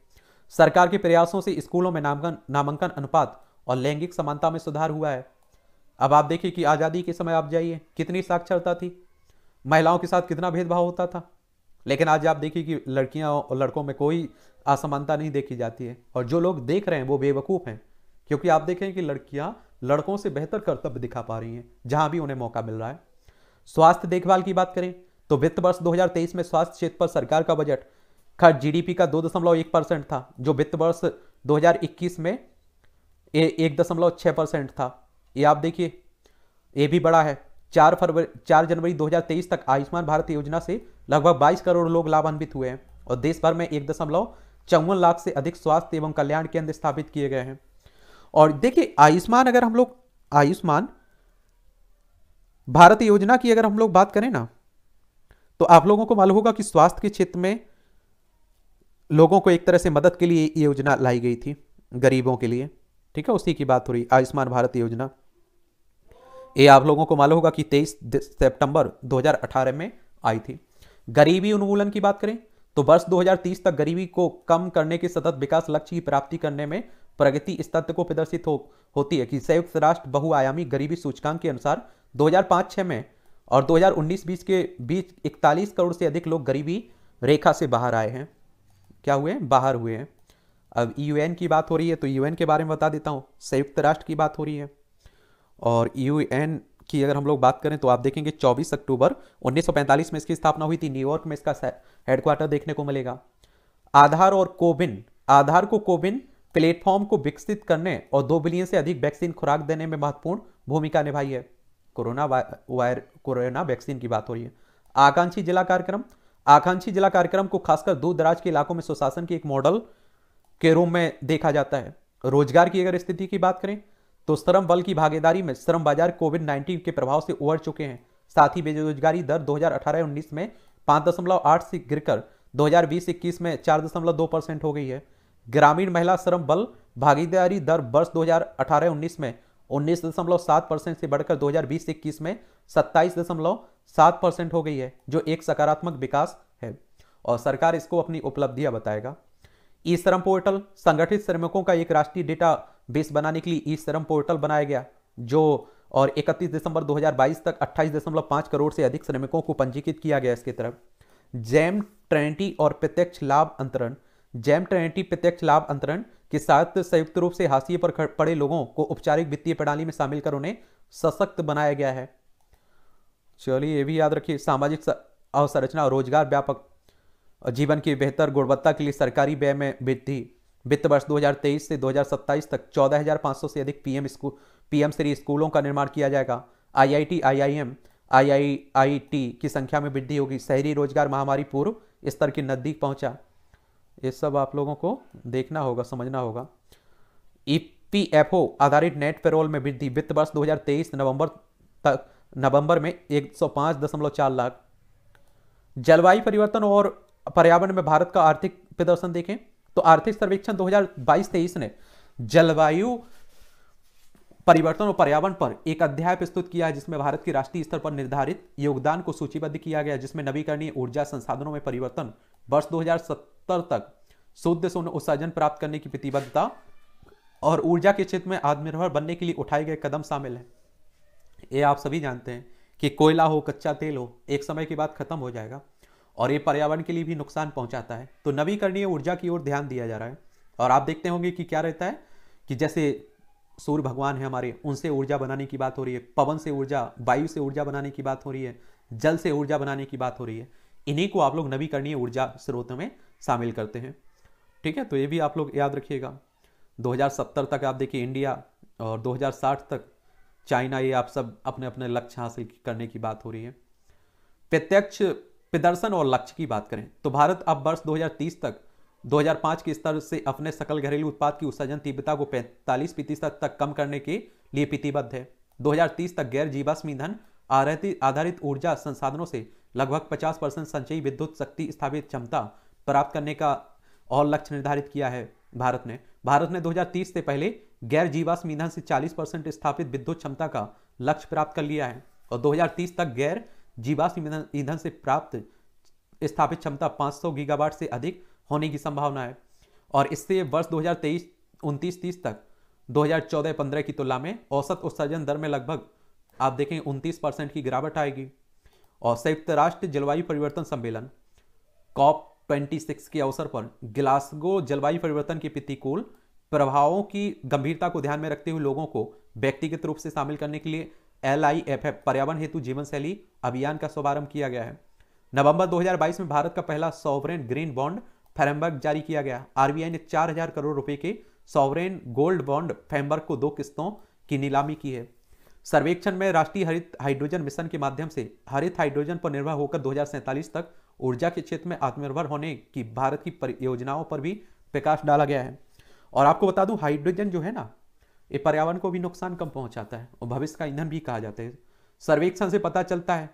सरकार के प्रयासों से स्कूलों में नामांकन अनुपात और लैंगिक समानता में सुधार हुआ है अब आप देखिए कि आज़ादी के समय आप जाइए कितनी साक्षरता थी महिलाओं के साथ कितना भेदभाव होता था लेकिन आज आप देखिए कि लड़कियां और लड़कों में कोई असमानता नहीं देखी जाती है और जो लोग देख रहे हैं वो बेवकूफ़ हैं क्योंकि आप देखें कि लड़कियां लड़कों से बेहतर कर्तव्य दिखा पा रही हैं जहां भी उन्हें मौका मिल रहा है स्वास्थ्य देखभाल की बात करें तो वित्त वर्ष 2023 में स्वास्थ्य क्षेत्र पर सरकार का बजट खर्च जीडीपी का दो दशमलव एक परसेंट था जो वित्त वर्ष 2021 में एक दशमलव छः परसेंट था ये आप देखिए ये भी बड़ा है चार फरवरी चार जनवरी 2023 तक आयुष्मान भारत योजना से लगभग 22 करोड़ लोग लाभान्वित हुए हैं और देश भर में एक दशमलव चौवन लाख से अधिक स्वास्थ्य एवं कल्याण केंद्र स्थापित किए गए हैं और देखिए आयुष्मान अगर हम लोग आयुष्मान भारत योजना की अगर हम लोग बात करें ना तो आप लोगों को मालूम होगा कि स्वास्थ्य के क्षेत्र में लोगों को एक तरह से मदद के लिए योजना लाई गई थी गरीबों के लिए ठीक है उसी की बात हो रही आयुष्मान भारत योजना ये आप लोगों को मालूम होगा कि 23 सितंबर 2018 में आई थी गरीबी उन्मूलन की बात करें तो वर्ष 2030 तक गरीबी को कम करने के सतत विकास लक्ष्य की प्राप्ति करने में प्रगति इस तथ्य को प्रदर्शित हो, होती है कि संयुक्त राष्ट्र बहुआयामी गरीबी सूचकांक के अनुसार 2005-6 में और 2019-20 के बीच 41 करोड़ से अधिक लोग गरीबी रेखा से बाहर आए हैं क्या हुए बाहर हुए हैं अब यूएन की बात हो रही है तो यूएन के बारे में बता देता हूँ संयुक्त राष्ट्र की बात हो रही है और यू की अगर हम लोग बात करें तो आप देखेंगे 24 अक्टूबर 1945 में इसकी स्थापना हुई थी न्यूयॉर्क में इसका हेडक्वार्टर देखने को मिलेगा आधार और कोविन आधार को कोविन प्लेटफॉर्म को विकसित करने और दो बिलियन से अधिक वैक्सीन खुराक देने में महत्वपूर्ण भूमिका निभाई है कोरोना वायर कोरोना वैक्सीन की बात हो रही है आकांक्षी जिला कार्यक्रम आकांक्षी जिला कार्यक्रम को खासकर दूर दराज के इलाकों में सुशासन की एक मॉडल के रूप में देखा जाता है रोजगार की अगर स्थिति की बात करें तो श्रम बल की भागीदारी में श्रम बाजार कोविड 19 के प्रभाव से उभर चुके हैं साथ ही बेरोजगारी दर 2018-19 में 5.8 से गिरकर 2020-21 में 4.2 परसेंट हो गई है ग्रामीण महिला श्रम बल भागीदारी दर वर्ष 2018-19 में 19.7 परसेंट से बढ़कर 2020-21 में 27.7 परसेंट हो गई है जो एक सकारात्मक विकास है और सरकार इसको अपनी उपलब्धियां बताएगा ई श्रम पोर्टल संगठित श्रमिकों का एक राष्ट्रीय डेटा बेस बनाने के लिए ई श्रम पोर्टल बनाया गया जो और 31 दिसंबर 2022 तक 28.5 करोड़ से अधिक श्रमिकों को पंजीकृत किया गया इसके तरफ जैम ट्रेंटी और प्रत्यक्ष लाभ अंतरण जैम ट्रेंटी प्रत्यक्ष लाभ अंतरण के साथ संयुक्त रूप से हाशिए पर पड़े लोगों को औपचारिक वित्तीय प्रणाली में शामिल कर उन्हें सशक्त बनाया गया है चलिए ये भी याद रखिए सामाजिक अवसंरचना और रोजगार व्यापक जीवन की बेहतर गुणवत्ता के लिए सरकारी व्यय में वृद्धि वित्त वर्ष 2023 से 2027 तक 14,500 से अधिक पीएम स्कूल पीएम श्री स्कूलों का निर्माण किया जाएगा आईआईटी आईआईएम आईआईआईटी की संख्या में वृद्धि होगी शहरी रोजगार महामारी पूर्व स्तर के नज़दीक पहुंचा ये सब आप लोगों को देखना होगा समझना होगा ईपीएफओ e आधारित नेट पेरोल में वृद्धि वित्त वर्ष दो नवंबर तक नवंबर में एक लाख जलवायु परिवर्तन और पर्यावरण में भारत का आर्थिक प्रदर्शन देखें तो आर्थिक सर्वेक्षण 2022-23 ने जलवायु परिवर्तन और पर्यावरण पर एक अध्याय प्रस्तुत किया है जिसमें भारत की राष्ट्रीय स्तर पर निर्धारित योगदान को सूचीबद्ध किया गया जिसमें नवीकरणीय ऊर्जा संसाधनों में परिवर्तन वर्ष 2070 तक शुद्ध सोन उत्सर्जन प्राप्त करने की प्रतिबद्धता और ऊर्जा के क्षेत्र में आत्मनिर्भर बनने के लिए उठाए गए कदम शामिल हैं ये आप सभी जानते हैं कि कोयला हो कच्चा तेल हो एक समय के बाद खत्म हो जाएगा और ये पर्यावरण के लिए भी नुकसान पहुंचाता है तो नवीकरणीय ऊर्जा की ओर ध्यान दिया जा रहा है और आप देखते होंगे कि क्या रहता है कि जैसे सूर्य भगवान है हमारे उनसे ऊर्जा बनाने की बात हो रही है पवन से ऊर्जा वायु से ऊर्जा बनाने की बात हो रही है जल से ऊर्जा बनाने की बात हो रही है इन्हीं को आप लोग नवीकरणीय ऊर्जा स्रोत में शामिल करते हैं ठीक है तो ये भी आप लोग याद रखिएगा 2070 तक आप देखिए इंडिया और 2060 तक चाइना ये आप सब अपने अपने लक्ष्य हासिल करने की बात हो रही है प्रत्यक्ष प्रदर्शन और लक्ष्य की बात करें तो भारत अब वर्ष 2030 तक 2005 के स्तर से अपने सकल घरेलू उत्पाद की उत्सर्जन तीव्रता को 45 प्रतिशत तक कम करने के लिए प्रतिबद्ध है 2030 तक गैर जीवाश्म ईंधन आधारित ऊर्जा संसाधनों से लगभग 50 परसेंट संचयी विद्युत शक्ति स्थापित क्षमता प्राप्त करने का और लक्ष्य निर्धारित किया है भारत ने भारत ने दो से पहले गैर जीवाश्म ईंधन से चालीस परसेंट स्थापित विद्युत क्षमता का लक्ष्य प्राप्त कर लिया है और दो तक गैर जीवाश्म ईंधन से प्राप्त स्थापित क्षमता 500 गीगावाट से अधिक होने की संभावना है और इससे वर्ष 2023 उनतीस तीस तक 2014-15 की तुलना में औसत उत्सर्जन दर में लगभग आप देखें उनतीस परसेंट की गिरावट आएगी और संयुक्त राष्ट्र जलवायु परिवर्तन सम्मेलन कॉप 26 के अवसर पर ग्लासगो जलवायु परिवर्तन के प्रतिकूल प्रभावों की गंभीरता को ध्यान में रखते हुए लोगों को व्यक्तिगत रूप से शामिल करने के लिए एल आई एफ एफ पर्यावरण हेतु जीवन शैली अभियान का शुभारंभ किया गया है नवंबर 2022 में भारत का पहला सॉवरेन ग्रीन बॉन्ड फ्रेमवर्क जारी किया गया आरबीआई ने 4000 करोड़ रुपए के सॉवरेन गोल्ड बॉन्ड फ्रेमवर्क को दो किस्तों की नीलामी की है सर्वेक्षण में राष्ट्रीय हरित हाइड्रोजन मिशन के माध्यम से हरित हाइड्रोजन पर निर्भर होकर दो तक ऊर्जा के क्षेत्र में आत्मनिर्भर होने की भारत की परियोजनाओं पर भी प्रकाश डाला गया है और आपको बता दूं हाइड्रोजन जो है ना ये पर्यावरण को भी नुकसान कम पहुंचाता है और भविष्य का ईंधन भी कहा जाता है सर्वेक्षण से पता चलता है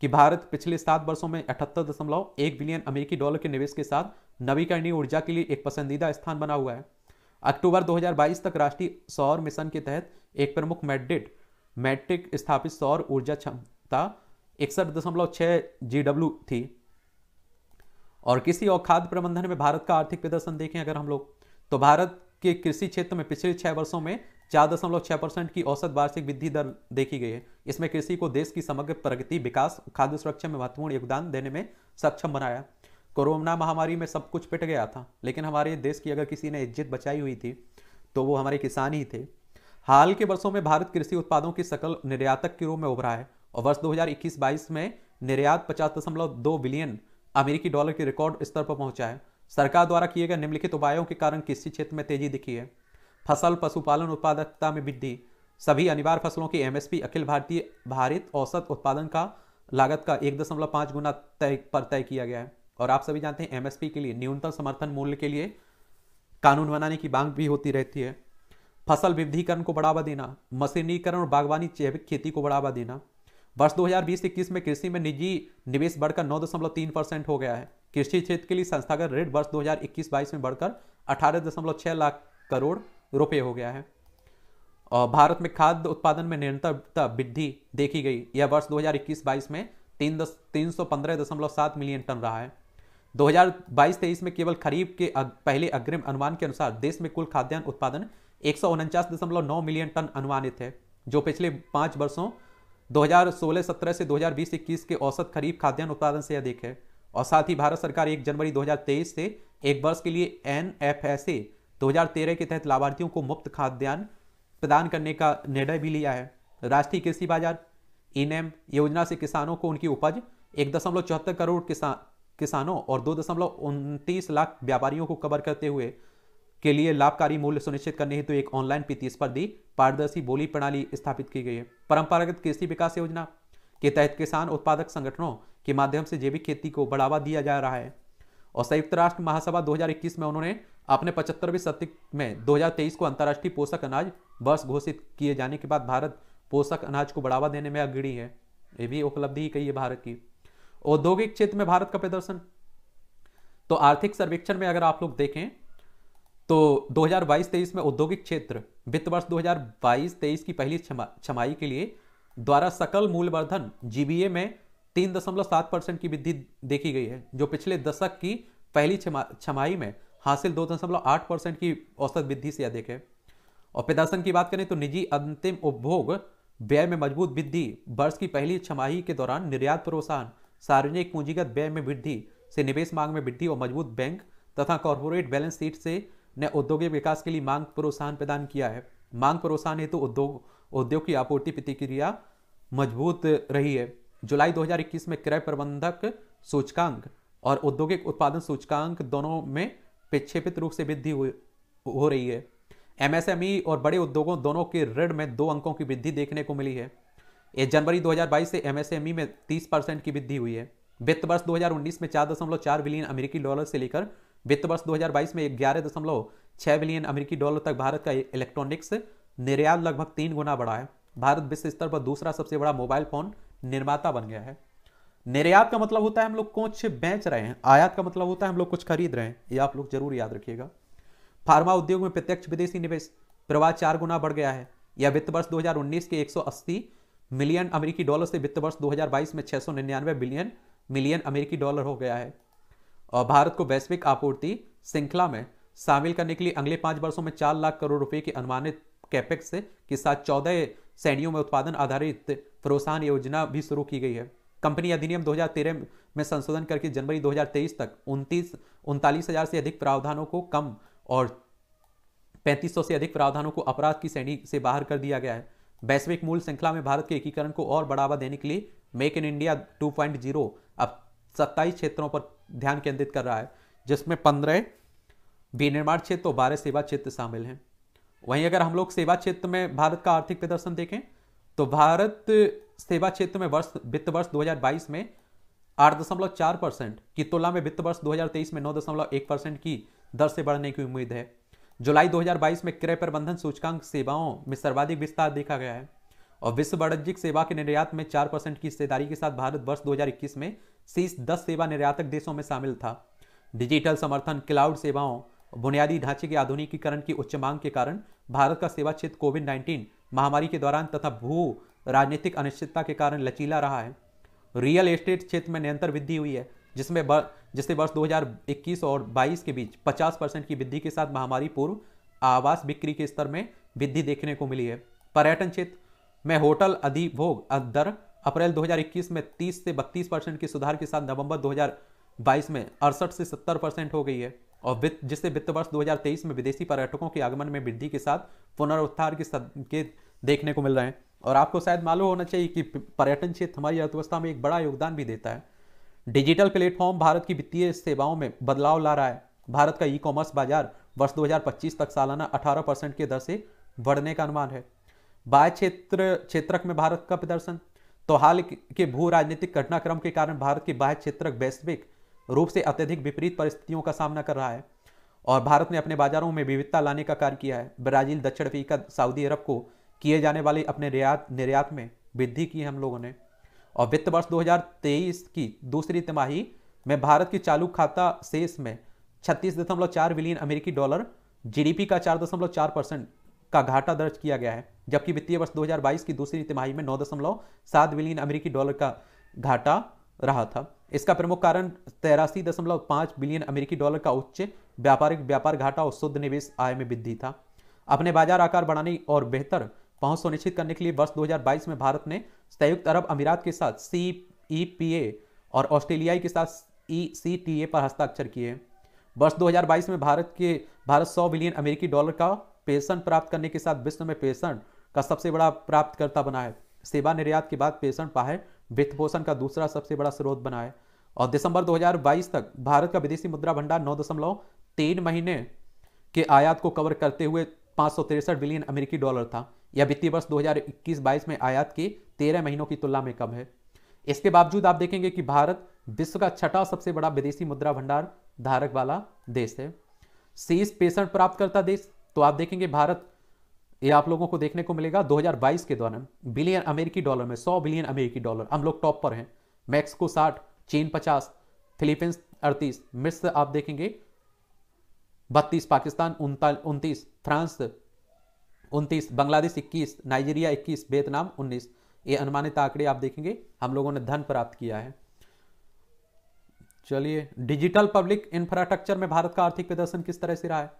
कि भारत पिछले सात वर्षों में अठहत्तर दशमलव एक बिलियन अमेरिकी डॉलर के निवेश के साथ नवीकरणीय ऊर्जा के लिए एक पसंदीदा स्थान बना हुआ है अक्टूबर 2022 तक राष्ट्रीय सौर मिशन के तहत एक प्रमुख मैड्रिड मैट्रिक स्थापित सौर ऊर्जा क्षमता इकसठ दशमलव थी और किसी और खाद्य प्रबंधन में भारत का आर्थिक प्रदर्शन देखें अगर हम लोग तो भारत कि कृषि क्षेत्र में पिछले छह वर्षों में चार दशमलव छह परसेंट की औसत वार्षिक वृद्धि दर देखी गई है इसमें कृषि को देश की समग्र प्रगति विकास खाद्य सुरक्षा में महत्वपूर्ण योगदान देने में सक्षम बनाया कोरोना महामारी में सब कुछ पिट गया था लेकिन हमारे देश की अगर किसी ने इज्जत बचाई हुई थी तो वो हमारे किसान ही थे हाल के वर्षों में भारत कृषि उत्पादों की सकल निर्यातक के रूप में उभरा है और वर्ष 2021-22 में निर्यात पचास दशमलव दो बिलियन अमेरिकी डॉलर के रिकॉर्ड स्तर पर पहुंचा है सरकार द्वारा किए गए निम्नलिखित उपायों के कारण कृषि क्षेत्र में तेजी दिखी है फसल पशुपालन उत्पादकता में वृद्धि सभी अनिवार्य फसलों की एमएसपी अखिल भारतीय भारित औसत उत्पादन का लागत का एक दशमलव पाँच गुना तय पर तय किया गया है और आप सभी जानते हैं एमएसपी के लिए न्यूनतम समर्थन मूल्य के लिए कानून बनाने की मांग भी होती रहती है फसल विविधीकरण को बढ़ावा देना मशीनीकरण और बागवानी जैविक खेती को बढ़ावा देना वर्ष 2020-21 में कृषि में निजी निवेश बढ़कर 9.3 परसेंट हो गया है कृषि क्षेत्र के लिए संस्थागत ऋण वर्ष 2021-22 में बढ़कर 18.6 लाख करोड़ रुपए हो गया है और भारत में खाद्य उत्पादन में निरंतरता वृद्धि देखी गई यह वर्ष 2021-22 में तीन दस तीन सौ पंद्रह दशमलव सात मिलियन टन रहा है 2022-23 में केवल खरीफ के अग, पहले अग्रिम अनुमान के अनुसार देश में कुल खाद्यान्न उत्पादन एक मिलियन टन अनुमानित है जो पिछले पाँच वर्षों 2016-17 से 2020-21 के औसत खरीफ खाद्यान्न उत्पादन से अधिक है और साथ ही भारत सरकार 1 जनवरी 2023 से एक वर्ष के लिए एन एफ एस ए दो के तहत लाभार्थियों को मुफ्त खाद्यान्न प्रदान करने का निर्णय भी लिया है राष्ट्रीय कृषि बाजार इन योजना से किसानों को उनकी उपज एक दशमलव चौहत्तर करोड़ किसान किसानों और दो दशमलव लाख व्यापारियों को कवर करते हुए के लिए लाभकारी मूल्य सुनिश्चित करने हेतु तो एक ऑनलाइन प्रतिस्पर्धी पारदर्शी बोली प्रणाली स्थापित की गई है परंपरागत कृषि विकास योजना के तहत किसान उत्पादक संगठनों के माध्यम से जैविक खेती को बढ़ावा दिया जा रहा है और संयुक्त राष्ट्र महासभा 2021 में उन्होंने अपने पचहत्तरवीं सत्र में 2023 को अंतर्राष्ट्रीय पोषक अनाज वर्ष घोषित किए जाने के बाद भारत पोषक अनाज को बढ़ावा देने में अग्रणी है ये भी उपलब्धि ही कही है भारत की औद्योगिक क्षेत्र में भारत का प्रदर्शन तो आर्थिक सर्वेक्षण में अगर आप लोग देखें तो 2022-23 में औद्योगिक क्षेत्र वित्त वर्ष 2022-23 की पहली छमाई के लिए द्वारा सकल मूल्यवर्धन जीबीए में तीन दशमलव सात परसेंट की वृद्धि देखी गई है जो पिछले दशक की पहली छमाई में हासिल दो दशमलव आठ परसेंट की औसत वृद्धि से अधिक है और प्रदर्शन की बात करें तो निजी अंतिम उपभोग व्यय में मजबूत वृद्धि वर्ष की पहली छमाही के दौरान निर्यात प्रोत्साहन सार्वजनिक पूंजीगत व्यय में वृद्धि से निवेश मांग में वृद्धि और मजबूत बैंक तथा कॉरपोरेट बैलेंस शीट से ने औद्योगिक विकास के लिए मांग प्रोत्साहन प्रदान किया है मांग प्रोत्साहन हेतु तो उद्योग उद्योग की आपूर्ति प्रतिक्रिया मजबूत रही है जुलाई 2021 में क्रय प्रबंधक सूचकांक और औद्योगिक उत्पादन सूचकांक दोनों में प्रक्षेपित रूप से वृद्धि हो रही है एमएसएमई और बड़े उद्योगों दोनों के ऋण में दो अंकों की वृद्धि देखने को मिली है एक जनवरी 2022 से एमएसएमई में 30 परसेंट की वृद्धि हुई है वित्त वर्ष 2019 में 4.4 बिलियन अमेरिकी डॉलर से लेकर वित्त वर्ष 2022 में ग्यारह दशमलव बिलियन अमेरिकी डॉलर तक भारत का इलेक्ट्रॉनिक्स निर्यात लगभग तीन गुना बढ़ा है भारत विश्व स्तर पर दूसरा सबसे बड़ा मोबाइल फोन निर्माता बन गया है निर्यात का मतलब होता है हम लोग कुछ बेच रहे हैं आयात का मतलब होता है हम लोग कुछ खरीद रहे हैं ये आप लोग जरूर याद रखिएगा फार्मा उद्योग में प्रत्यक्ष विदेशी निवेश प्रवाह चार गुना बढ़ गया है यह वित्त वर्ष 2019 के 180 मिलियन अमेरिकी डॉलर से वित्त वर्ष 2022 में छह बिलियन मिलियन अमेरिकी डॉलर हो गया है भारत को वैश्विक आपूर्ति श्रृंखला में शामिल करने के लिए अगले पांच वर्षों में चार लाख करोड़ रुपए के अनुमानित कैपेक्स के साथ चौदह श्रेणियों में उत्पादन आधारित प्रोत्साहन योजना भी शुरू की गई है कंपनी अधिनियम 2013 में संशोधन करके जनवरी 2023 तक उनतीस उनतालीस हजार से अधिक प्रावधानों को कम और 3500 से अधिक प्रावधानों को अपराध की श्रेणी से बाहर कर दिया गया है वैश्विक मूल श्रृंखला में भारत के एकीकरण को और बढ़ावा देने के लिए मेक इन इंडिया 2.0 अब सत्ताईस क्षेत्रों पर ध्यान केंद्रित कर रहा है जिसमें पंद्रह विनिर्माण क्षेत्र और बारह सेवा क्षेत्र शामिल हैं वहीं अगर हम लोग सेवा क्षेत्र में भारत का आर्थिक प्रदर्शन देखें तो भारत सेवा क्षेत्र में वर्ष वित्त वर्ष 2022 में आठ दशमलव चार परसेंट की तुलना में वित्त वर्ष 2023 में नौ दशमलव एक परसेंट की दर से बढ़ने की उम्मीद है जुलाई 2022 में क्रय प्रबंधन सूचकांक सेवाओं में सर्वाधिक विस्तार देखा गया है और विश्व वाणिज्यिक सेवा के निर्यात में चार परसेंट की हिस्सेदारी के साथ भारत वर्ष 2021 में शीर्ष दस सेवा निर्यातक देशों में शामिल था डिजिटल समर्थन क्लाउड सेवाओं बुनियादी ढांचे के आधुनिकीकरण की उच्च मांग के कारण भारत का सेवा क्षेत्र कोविड 19 महामारी के दौरान तथा भू राजनीतिक अनिश्चितता के कारण लचीला रहा है रियल एस्टेट क्षेत्र में निरंतर वृद्धि हुई है जिसमें जिससे वर्ष 2021 और 22 के बीच 50 परसेंट की वृद्धि के साथ महामारी पूर्व आवास बिक्री के स्तर में वृद्धि देखने को मिली है पर्यटन क्षेत्र में होटल अधिभोग दर अप्रैल 2021 में 30 से 32 परसेंट के सुधार के साथ नवंबर 2022 में अड़सठ से 70 परसेंट हो गई है और वित्त जिससे वित्त वर्ष 2023 में विदेशी पर्यटकों के आगमन में वृद्धि के साथ पुनरुत्थार के, के देखने को मिल रहे हैं और आपको शायद मालूम होना चाहिए कि पर्यटन क्षेत्र हमारी अर्थव्यवस्था में एक बड़ा योगदान भी देता है डिजिटल प्लेटफॉर्म भारत की वित्तीय सेवाओं में बदलाव ला रहा है भारत का ई कॉमर्स बाजार वर्ष 2025 तक सालाना 18 परसेंट की दर से बढ़ने का अनुमान है बाय क्षेत्र क्षेत्रक में भारत का प्रदर्शन तो हाल के भू राजनीतिक घटनाक्रम के कारण भारत की बाह्य क्षेत्र वैश्विक रूप से अत्यधिक विपरीत परिस्थितियों का सामना कर रहा है और भारत ने अपने बाजारों में विविधता लाने का कार्य किया है ब्राजील दक्षिण अफ्रीका सऊदी अरब को किए जाने वाले अपने निर्यात निर्यात में वृद्धि की हम लोगों ने और वित्त वर्ष 2023 की दूसरी तिमाही में भारत की चालू खाता शेष में 36.4 बिलियन अमेरिकी डॉलर जीडीपी का 4.4 परसेंट का घाटा दर्ज किया गया है जबकि वित्तीय वर्ष 2022 की दूसरी तिमाही में नौ बिलियन अमेरिकी डॉलर का घाटा रहा था इसका प्रमुख कारण तेरासी दशमलव पाँच बिलियन अमेरिकी डॉलर का उच्च व्यापारिक व्यापार घाटा और शुद्ध निवेश आय में वृद्धि था अपने बाजार आकार बढ़ाने और बेहतर पहुंच सुनिश्चित करने के लिए वर्ष 2022 में भारत ने संयुक्त अरब अमीरात के साथ सी ई पी ए और ऑस्ट्रेलियाई के साथ ई सी टी ए पर हस्ताक्षर किए वर्ष 2022 में भारत के भारत 100 बिलियन अमेरिकी डॉलर का पेशन प्राप्त करने के साथ विश्व में पेशन का सबसे बड़ा प्राप्तकर्ता बना है सेवा निर्यात के बाद पेशन वित्त पोषण का दूसरा सबसे बड़ा स्रोत बना है और दिसंबर 2022 तक भारत का विदेशी मुद्रा भंडार नौ दशमलव तीन महीने के आयात को कवर करते हुए पाँच बिलियन अमेरिकी डॉलर था यह वित्तीय वर्ष दो हजार में आयात के तेरह महीनों की तुलना में कम है इसके बावजूद आप देखेंगे कि भारत विश्व का छठा सबसे बड़ा विदेशी मुद्रा भंडार धारक वाला देश है शेष पेशन प्राप्तकर्ता देश तो आप देखेंगे भारत ये आप लोगों को देखने को मिलेगा 2022 के दौरान बिलियन अमेरिकी डॉलर में 100 बिलियन अमेरिकी डॉलर हम लोग टॉप पर हैं मैक्सिको 60 चीन 50 फिलीपींस 38 मिस्र आप देखेंगे 32 पाकिस्तान उनतीस फ्रांस 29 बांग्लादेश 21 नाइजीरिया 21 वियतनाम 19 ये अनुमानित आंकड़े आप देखेंगे हम लोगों ने धन प्राप्त किया है चलिए डिजिटल पब्लिक इंफ्रास्ट्रक्चर में भारत का आर्थिक प्रदर्शन किस तरह से रहा है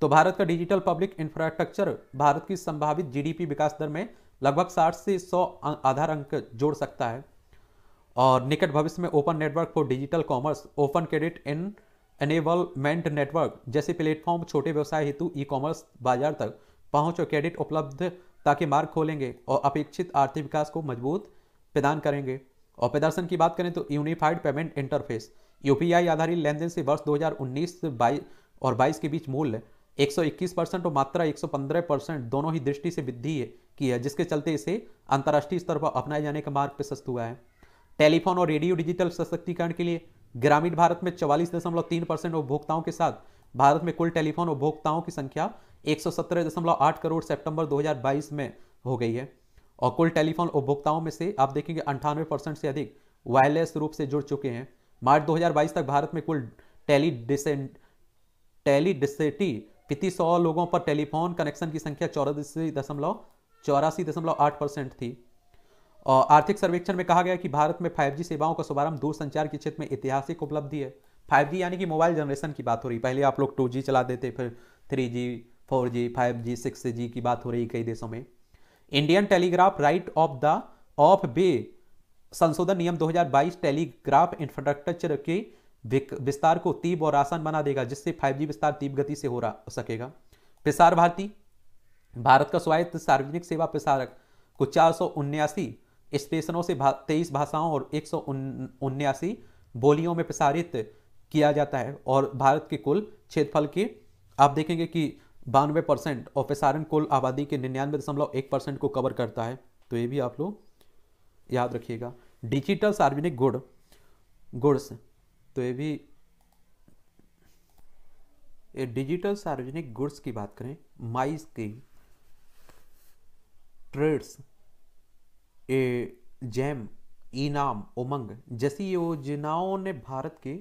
तो भारत का डिजिटल पब्लिक इंफ्रास्ट्रक्चर भारत की संभावित जीडीपी विकास दर में लगभग 60 से 100 अं-, आधार अंक जोड़ सकता है और निकट भविष्य में open network for digital commerce open credit in enablement network जैसे प्लेटफॉर्म छोटे व्यवसाय हेतु ई कॉमर्स बाजार तक पहुंच और क्रेडिट उपलब्धता के मार्ग खोलेंगे और अपेक्षित आर्थिक विकास को मजबूत प्रदान करेंगे और प्रदर्शन की बात करें तो यूनिफाइड पेमेंट इंटरफेस यूपीआई आधारित लेन से वर्ष 2019 हजार और 22 के बीच मूल्य 121 परसेंट और मात्रा 115 परसेंट दोनों ही दृष्टि से वृद्धि की है जिसके चलते इसे अंतर्राष्ट्रीय स्तर पर अपनाए जाने का मार्ग प्रशस्त हुआ है टेलीफोन और रेडियो डिजिटल सशक्तिकरण के लिए ग्रामीण भारत में चवालीस दशमलव तीन परसेंट उपभोक्ताओं के साथ भारत में कुल टेलीफोन उपभोक्ताओं की संख्या एक सौ सत्रह दशमलव आठ करोड़ सेप्टेम्बर दो में हो गई है और कुल टेलीफोन उपभोक्ताओं में से आप देखेंगे अंठानवे परसेंट से अधिक वायरलेस रूप से जुड़ चुके हैं मार्च 2022 तक भारत में कुल टेली डिसेंट टेली डिसेटी कितनी सौ लोगों पर टेलीफोन कनेक्शन की संख्या चौरासी दशमलव चौरासी दशमलव आठ परसेंट थी और आर्थिक सर्वेक्षण में कहा गया कि भारत में 5G सेवाओं का शुभारंभ दूरसंचार के क्षेत्र में ऐतिहासिक उपलब्धि है 5G यानी कि मोबाइल जनरेशन की बात हो रही पहले आप लोग 2G चला देते फिर 3G, 4G, 5G, 6G की बात हो रही कई देशों में Indian telegraph right of the of way संशोधन नियम 2022 टेलीग्राफ इंफ्रास्ट्रक्चर के विस्तार को तीव्र और आसान बना देगा जिससे 5G विस्तार तीव्र गति से हो रहा सकेगा प्रसार भारती भारत का स्वायत्त सार्वजनिक सेवा प्रसारक को चार स्टेशनों से तेईस भाषाओं और एक बोलियों में प्रसारित किया जाता है और भारत के कुल क्षेत्रफल के आप देखेंगे कि बानवे परसेंट और प्रसारण कुल आबादी के निन्यानवे दशमलव एक परसेंट को कवर करता है तो ये भी आप लोग याद रखिएगा डिजिटल सार्वजनिक गुड़ गुड्स तो ये भी ये डिजिटल सार्वजनिक गुड्स की बात करें माइस की ट्रेड्स ए जैम इनाम उमंग जैसी योजनाओं ने भारत के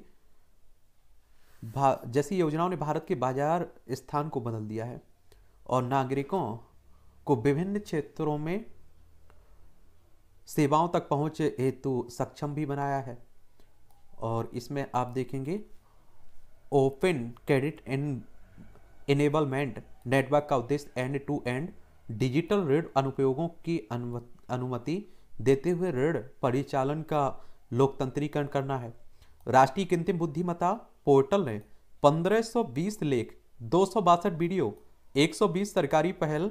भा, जैसी योजनाओं ने भारत के बाजार स्थान को बदल दिया है और नागरिकों को विभिन्न क्षेत्रों में सेवाओं तक पहुंच हेतु सक्षम भी बनाया है और इसमें आप देखेंगे open credit and enablement network का उद्देश्य एंड टू एंड डिजिटल ऋण अनुपयोगों की अनुमति देते हुए ऋण परिचालन का लोकतंत्रीकरण करना है राष्ट्रीय कृत्रिम बुद्धिमत्ता पोर्टल ने 1520 लेख दो वीडियो 120 सरकारी पहल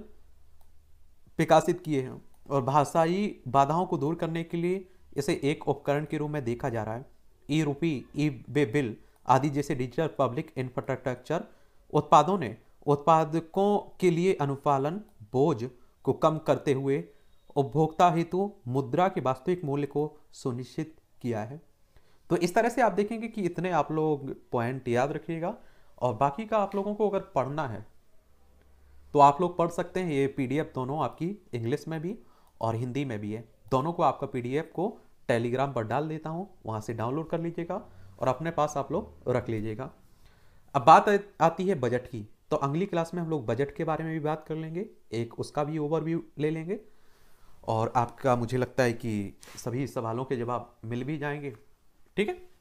विकासित किए हैं और भाषाई बाधाओं को दूर करने के लिए इसे एक उपकरण के रूप में देखा जा रहा है ई रूपी ई बे बिल आदि जैसे डिजिटल पब्लिक इंफ्रास्ट्रक्चर उत्पादों ने उत्पादकों के लिए अनुपालन बोझ को कम करते हुए उपभोक्ता हेतु मुद्रा के वास्तविक मूल्य को सुनिश्चित किया है तो इस तरह से आप देखेंगे कि इतने आप लोग पॉइंट याद रखिएगा और बाकी का आप लोगों को अगर पढ़ना है तो आप लोग पढ़ सकते हैं ये पीडीएफ दोनों आपकी इंग्लिश में भी और हिंदी में भी है दोनों को आपका पीडीएफ को टेलीग्राम पर डाल देता हूँ वहाँ से डाउनलोड कर लीजिएगा और अपने पास आप लोग रख लीजिएगा अब बात आती है बजट की तो अगली क्लास में हम लोग बजट के बारे में भी बात कर लेंगे एक उसका भी ओवरव्यू ले लेंगे और आपका मुझे लगता है कि सभी सवालों के जवाब मिल भी जाएंगे ठीक है